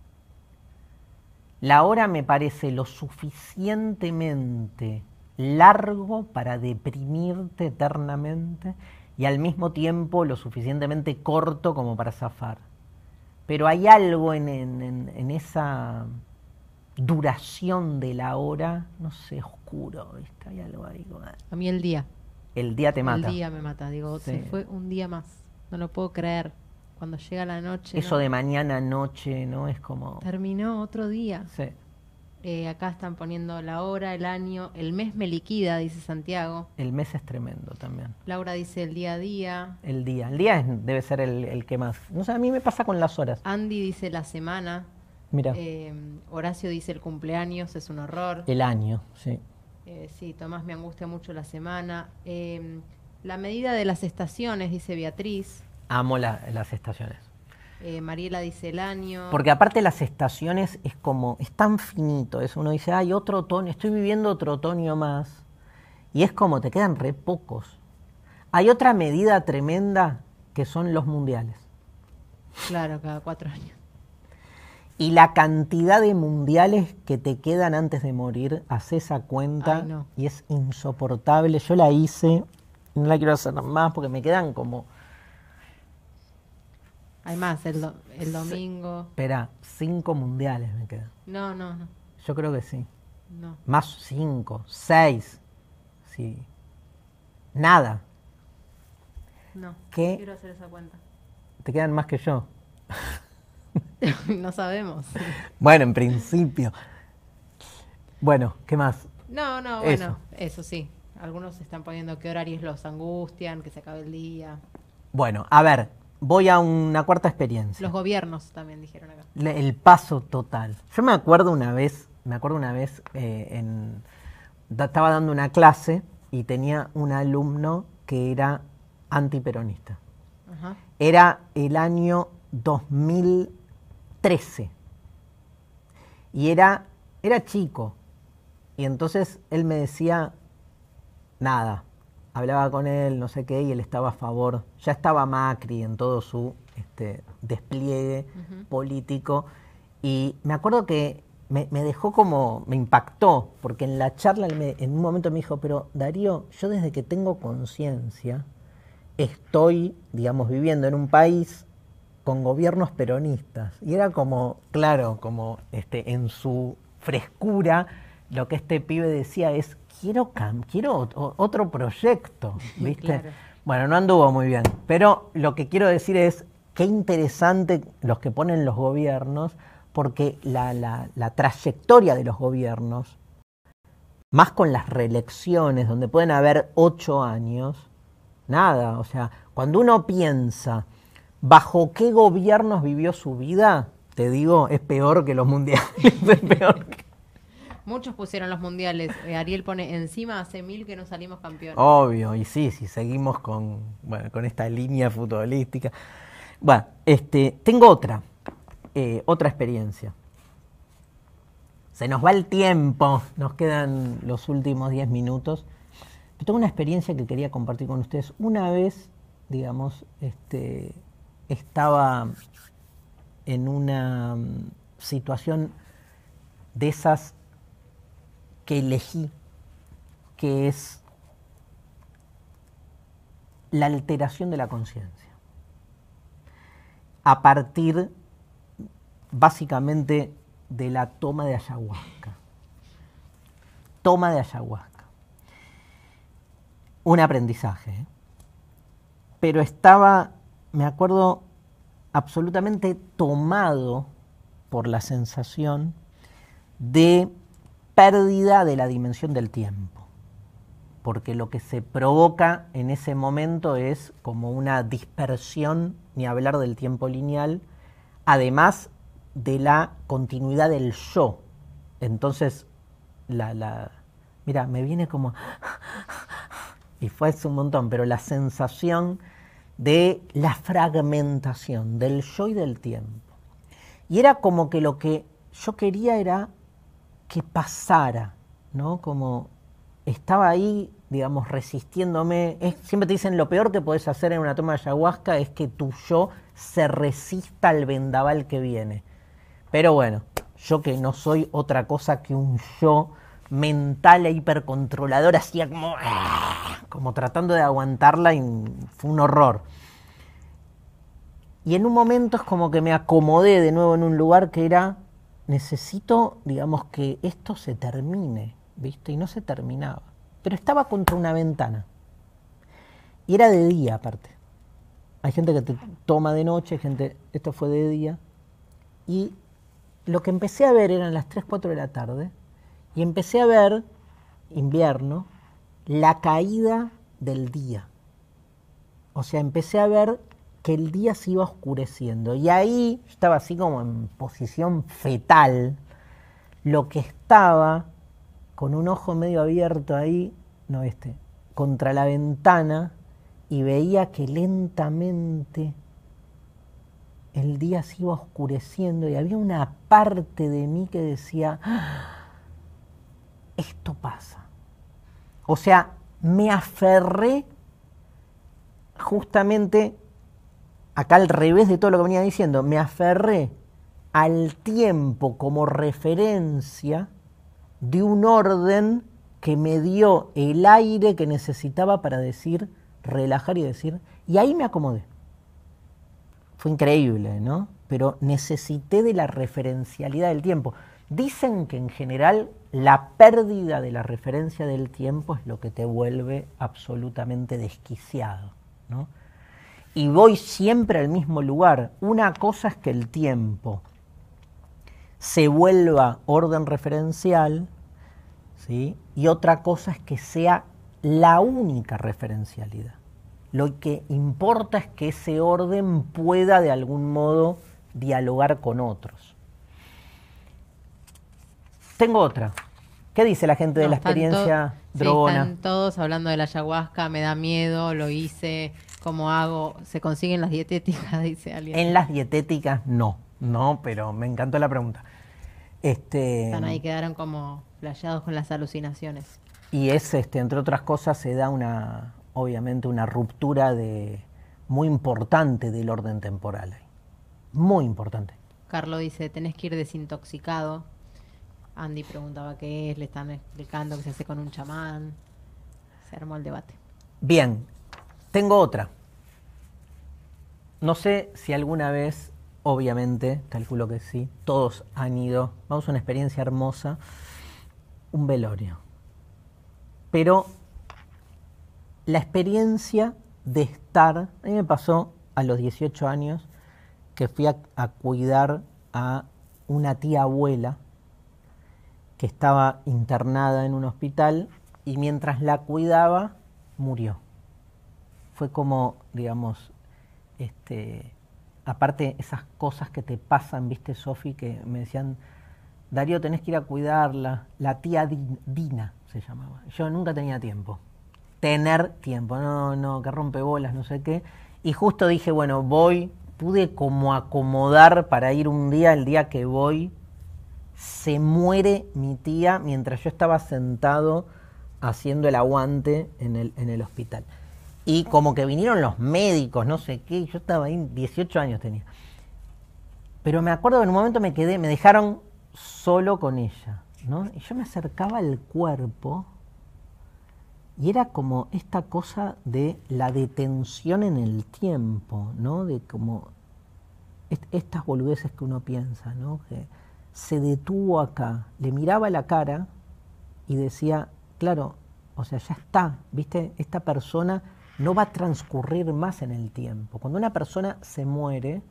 La hora me parece lo suficientemente largo para deprimirte eternamente y al mismo tiempo lo suficientemente corto como para zafar pero hay algo en, en, esa duración de la hora, no sé, oscuro, ¿viste? Hay algo ahí. A mí el día. El día te mata. El día me mata, digo, se fue un día más, no lo puedo creer. Cuando llega la noche. Eso de mañana, noche, ¿no? Es como. Terminó otro día. Sí. Eh, acá están poniendo la hora, el año, el mes me liquida, dice Santiago. El mes es tremendo también. Laura dice el día a día. El día, el día debe ser el, que más. No sé, a mí me pasa con las horas. Andy dice la semana. Mira. Eh, Horacio dice el cumpleaños, es un horror. El año, sí. Eh, sí, Tomás, me angustia mucho la semana. la medida de las estaciones, dice Beatriz. Amo las estaciones. Eh, Mariela dice el año. Porque aparte las estaciones es como, es tan finito, es uno dice, hay otro otoño, estoy viviendo otro otoño más. Y es como, te quedan re pocos. Hay otra medida tremenda que son los mundiales. Claro, cada cuatro años. Y la cantidad de mundiales que te quedan antes de morir, haces esa cuenta y es insoportable. Yo la hice, no la quiero hacer más porque me quedan como hay más, el, domingo. Espera, cinco mundiales me quedan. No, no, no. Yo creo que sí. No. Más cinco, seis. Sí. Nada. No. ¿Qué? Quiero hacer esa cuenta. Te quedan más que yo. no sabemos. Bueno, en principio. Bueno, ¿qué más? No, no, bueno, eso sí. Algunos están poniendo qué horarios los angustian, que se acabe el día. Bueno, a ver, voy a una cuarta experiencia. Los gobiernos también dijeron acá. el paso total. Yo me acuerdo una vez, me acuerdo una vez, eh, estaba dando una clase y tenía un alumno que era antiperonista. Era el año 2013. Y era, era chico. Y entonces él me decía, nada, hablaba con él, no sé qué, y él estaba a favor, ya estaba Macri en todo su este, despliegue político, y me acuerdo que me, dejó como, me impactó, porque en la charla en un momento me dijo, pero Darío, yo desde que tengo conciencia, estoy, digamos, viviendo en un país con gobiernos peronistas. Y era como, claro, como este, en su frescura, lo que este pibe decía es, quiero, otro proyecto, ¿viste? Bueno, no anduvo muy bien, pero lo que quiero decir es qué interesante los que ponen los gobiernos, porque la, la trayectoria de los gobiernos, más con las reelecciones, donde pueden haber ocho años, nada, o sea, cuando uno piensa bajo qué gobiernos vivió su vida, te digo, es peor que los mundiales, es peor que Muchos pusieron los mundiales. Eh, Ariel pone, encima hace mil que no salimos campeones. Obvio, y sí, si seguimos con, con esta línea futbolística. Bueno, este, tengo otra, eh, otra experiencia. Se nos va el tiempo, nos quedan los últimos diez minutos. tengo una experiencia que quería compartir con ustedes. Una vez, digamos, este, estaba en una mm, situación de esas que elegí, que es la alteración de la conciencia. A partir básicamente de la toma de ayahuasca. Toma de ayahuasca. Un aprendizaje. ¿eh? Pero estaba, me acuerdo, absolutamente tomado por la sensación de pérdida de la dimensión del tiempo, porque lo que se provoca en ese momento es como una dispersión, ni hablar del tiempo lineal, además de la continuidad del yo. Entonces, la, mira, me viene como, y fue un montón, pero la sensación de la fragmentación del yo y del tiempo. Y era como que lo que yo quería era que pasara, ¿no? Como estaba ahí, digamos, resistiéndome. siempre te dicen lo peor que puedes hacer en una toma de ayahuasca es que tu yo se resista al vendaval que viene. Pero bueno, yo que no soy otra cosa que un yo mental e hipercontrolador, hacía como, como tratando de aguantarla y fue un horror. Y en un momento es como que me acomodé de nuevo en un lugar que era necesito, digamos, que esto se termine, ¿viste? Y no se terminaba. Pero estaba contra una ventana. Y era de día aparte. Hay gente que te toma de noche, gente, esto fue de día. Y lo que empecé a ver eran las 3, 4 de la tarde. Y empecé a ver, invierno, la caída del día. O sea, empecé a ver que el día se iba oscureciendo. Y ahí estaba así como en posición fetal. Lo que estaba con un ojo medio abierto ahí, no este, contra la ventana y veía que lentamente el día se iba oscureciendo y había una parte de mí que decía, ah, esto pasa. O sea, me aferré justamente acá al revés de todo lo que venía diciendo, me aferré al tiempo como referencia de un orden que me dio el aire que necesitaba para decir, relajar y decir, y ahí me acomodé. Fue increíble, ¿no? Pero necesité de la referencialidad del tiempo. Dicen que en general la pérdida de la referencia del tiempo es lo que te vuelve absolutamente desquiciado, ¿no? y voy siempre al mismo lugar. Una cosa es que el tiempo se vuelva orden referencial, ¿sí? y otra cosa es que sea la única referencialidad. Lo que importa es que ese orden pueda de algún modo dialogar con otros. Tengo otra. ¿Qué dice la gente de la experiencia drogona? están todos hablando de la ayahuasca, me da miedo, lo hice, Cómo hago, se consiguen las dietéticas, dice alguien. En las dietéticas no, no, pero me encantó la pregunta. Este, Están ahí, quedaron como playados con las alucinaciones. Y es, este, entre otras cosas, se da una, obviamente, una ruptura de, muy importante del orden temporal. Muy importante. Carlos dice, tenés que ir desintoxicado. Andy preguntaba qué es, le están explicando que se hace con un chamán. Se armó el debate. Bien, tengo otra. No sé si alguna vez, obviamente, calculo que sí, todos han ido, vamos a una experiencia hermosa, un velorio. Pero la experiencia de estar, a mí me pasó a los 18 años que fui a, a cuidar a una tía abuela que estaba internada en un hospital y mientras la cuidaba murió fue como, digamos, este, aparte esas cosas que te pasan, viste, Sofi, que me decían, Darío, tenés que ir a cuidarla, la tía Dina se llamaba. Yo nunca tenía tiempo. Tener tiempo, no, no, que rompe bolas, no sé qué. Y justo dije, bueno, voy, pude como acomodar para ir un día, el día que voy, se muere mi tía mientras yo estaba sentado haciendo el aguante en el hospital. Y como que vinieron los médicos, no sé qué, yo estaba ahí, 18 años tenía. Pero me acuerdo que en un momento me quedé, me dejaron solo con ella, ¿no? Y yo me acercaba al cuerpo y era como esta cosa de la detención en el tiempo, ¿no? De como estas boludeces que uno piensa, ¿no? Que se detuvo acá, le miraba la cara y decía, claro, o sea, ya está, ¿viste? Esta persona no va a transcurrir más en el tiempo. Cuando una persona se muere,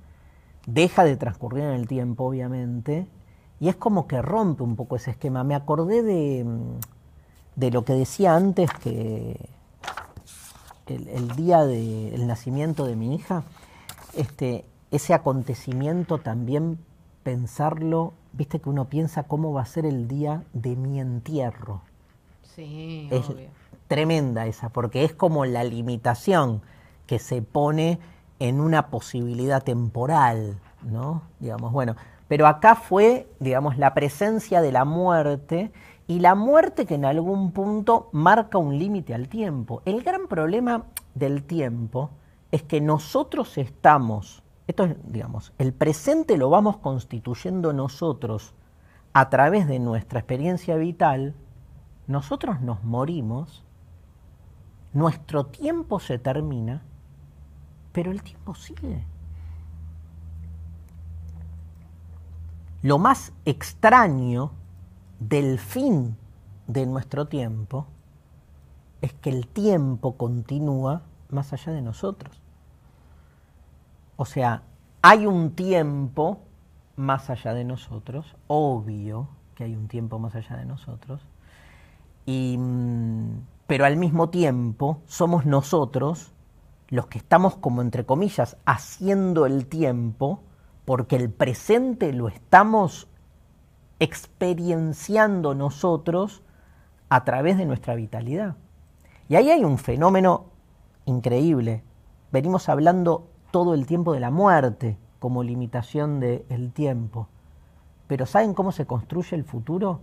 deja de transcurrir en el tiempo, obviamente, y es como que rompe un poco ese esquema. Me acordé de, mm, de lo que decía antes que el, día del nacimiento de mi hija, este, ese acontecimiento también pensarlo, viste que uno piensa cómo va a ser el día de mi entierro. Sí, obvio tremenda esa, porque es como la limitación que se pone en una posibilidad temporal, ¿no? Digamos, bueno, pero acá fue, digamos, la presencia de la muerte y la muerte que en algún punto marca un límite al tiempo. El gran problema del tiempo es que nosotros estamos, esto es, digamos, el presente lo vamos constituyendo nosotros a través de nuestra experiencia vital, nosotros nos morimos nuestro tiempo se termina, pero el tiempo sigue. Lo más extraño del fin de nuestro tiempo es que el tiempo continúa más allá de nosotros. O sea, hay un tiempo más allá de nosotros, obvio que hay un tiempo más allá de nosotros, y mm, pero al mismo tiempo somos nosotros los que estamos como entre comillas haciendo el tiempo porque el presente lo estamos experienciando nosotros a través de nuestra vitalidad. Y ahí hay un fenómeno increíble. Venimos hablando todo el tiempo de la muerte como limitación del tiempo. Pero ¿saben cómo se construye el futuro?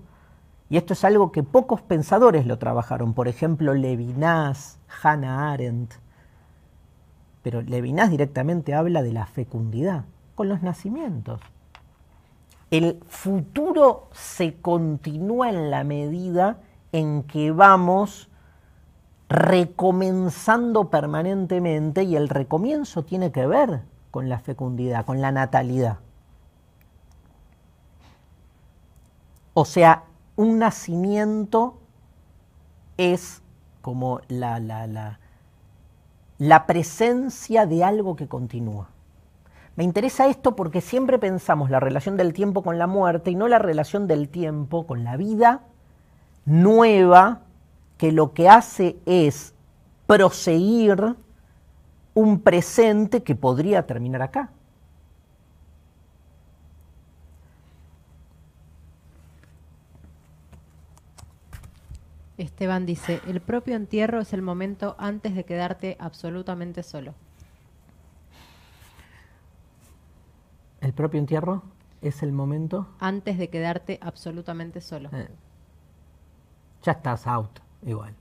Y esto es algo que pocos pensadores lo trabajaron, por ejemplo Levinas, Hannah Arendt. Pero Levinas directamente habla de la fecundidad, con los nacimientos. El futuro se continúa en la medida en que vamos recomenzando permanentemente y el recomienzo tiene que ver con la fecundidad, con la natalidad. O sea, un nacimiento es como la, la, la, presencia de algo que continúa. Me interesa esto porque siempre pensamos la relación del tiempo con la muerte y no la relación del tiempo con la vida nueva que lo que hace es proseguir un presente que podría terminar acá. Esteban dice, el propio entierro es el momento antes de quedarte absolutamente solo. ¿El propio entierro es el momento? Antes de quedarte absolutamente solo. Eh, ya estás out, igual.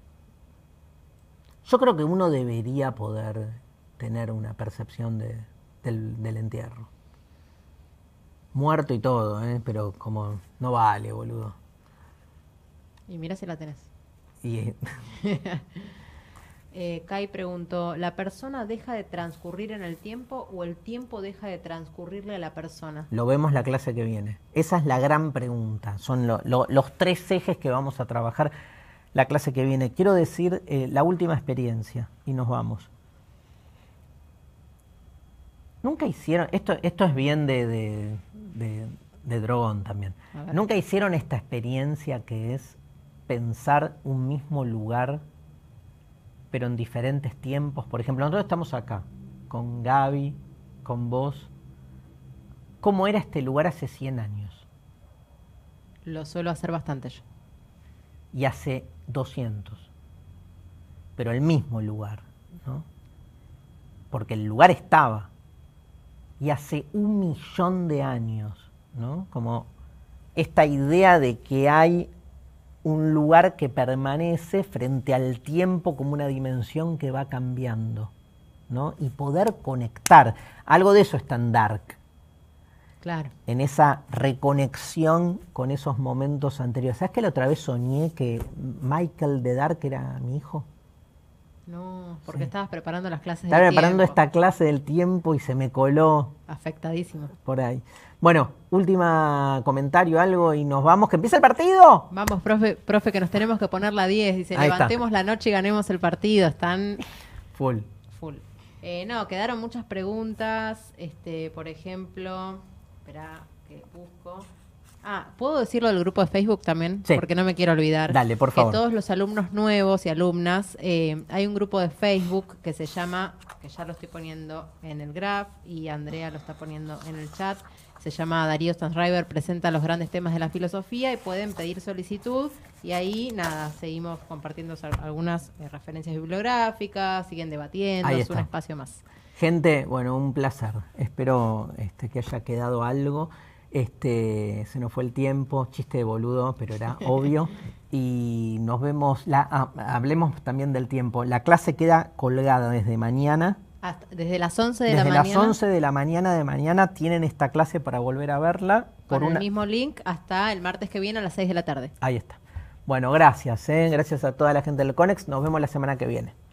Yo creo que uno debería poder tener una percepción del, entierro. Muerto y todo, ¿eh? pero como no vale, boludo. Y mira si la tenés bien eh, Kai preguntó, ¿la persona deja de transcurrir en el tiempo o el tiempo deja de transcurrirle a la persona? Lo vemos la clase que viene. Esa es la gran pregunta. Son los tres ejes que vamos a trabajar la clase que viene. Quiero decir eh, la última experiencia y nos vamos. Nunca hicieron, esto, esto es bien de, de, también, nunca hicieron esta experiencia que es pensar un mismo lugar, pero en diferentes tiempos? Por ejemplo, nosotros estamos acá, con Gaby, con vos. ¿Cómo era este lugar hace 100 años? Lo suelo hacer bastante yo. Y hace 200. Pero el mismo lugar, ¿no? Porque el lugar estaba. Y hace un millón de años, ¿no? Como esta idea de que hay un lugar que permanece frente al tiempo como una dimensión que va cambiando, ¿no? Y poder conectar. Algo de eso está en Dark. Claro. En esa reconexión con esos momentos anteriores. ¿Sabes que la otra vez soñé que Michael de Dark era mi hijo? No, porque estabas preparando las clases Estaba preparando esta clase del tiempo y se me coló. Afectadísimo. Por ahí. Bueno, última comentario, algo y nos vamos, que empieza el partido. Vamos, profe, profe que nos tenemos que poner la 10. Dice, levantemos la noche y ganemos el partido. Están full. Full. Eh, no, quedaron muchas preguntas. Este, por ejemplo, espera que busco. Ah, ¿puedo decirlo del grupo de Facebook también? Porque no me quiero olvidar. Dale, por favor. Que todos los alumnos nuevos y alumnas, eh, hay un grupo de Facebook que se llama, que ya lo estoy poniendo en el graph y Andrea lo está poniendo en el chat, se llama Darío Stanriver, presenta los grandes temas de la filosofía y pueden pedir solicitud. Y ahí, nada, seguimos compartiendo algunas eh, referencias bibliográficas, siguen debatiendo, es un espacio más. Gente, bueno, un placer. Espero este, que haya quedado algo. Este, se nos fue el tiempo, chiste de boludo, pero era obvio. Y nos vemos, ah, hablemos también del tiempo. La clase queda colgada desde mañana desde las 11 de la mañana. Desde las 11 de la mañana de mañana tienen esta clase para volver a verla. Por Con el mismo link hasta el martes que viene a las 6 de la tarde. Ahí está. Bueno, gracias. ¿eh? Gracias a toda la gente del CONEX. Nos vemos la semana que viene.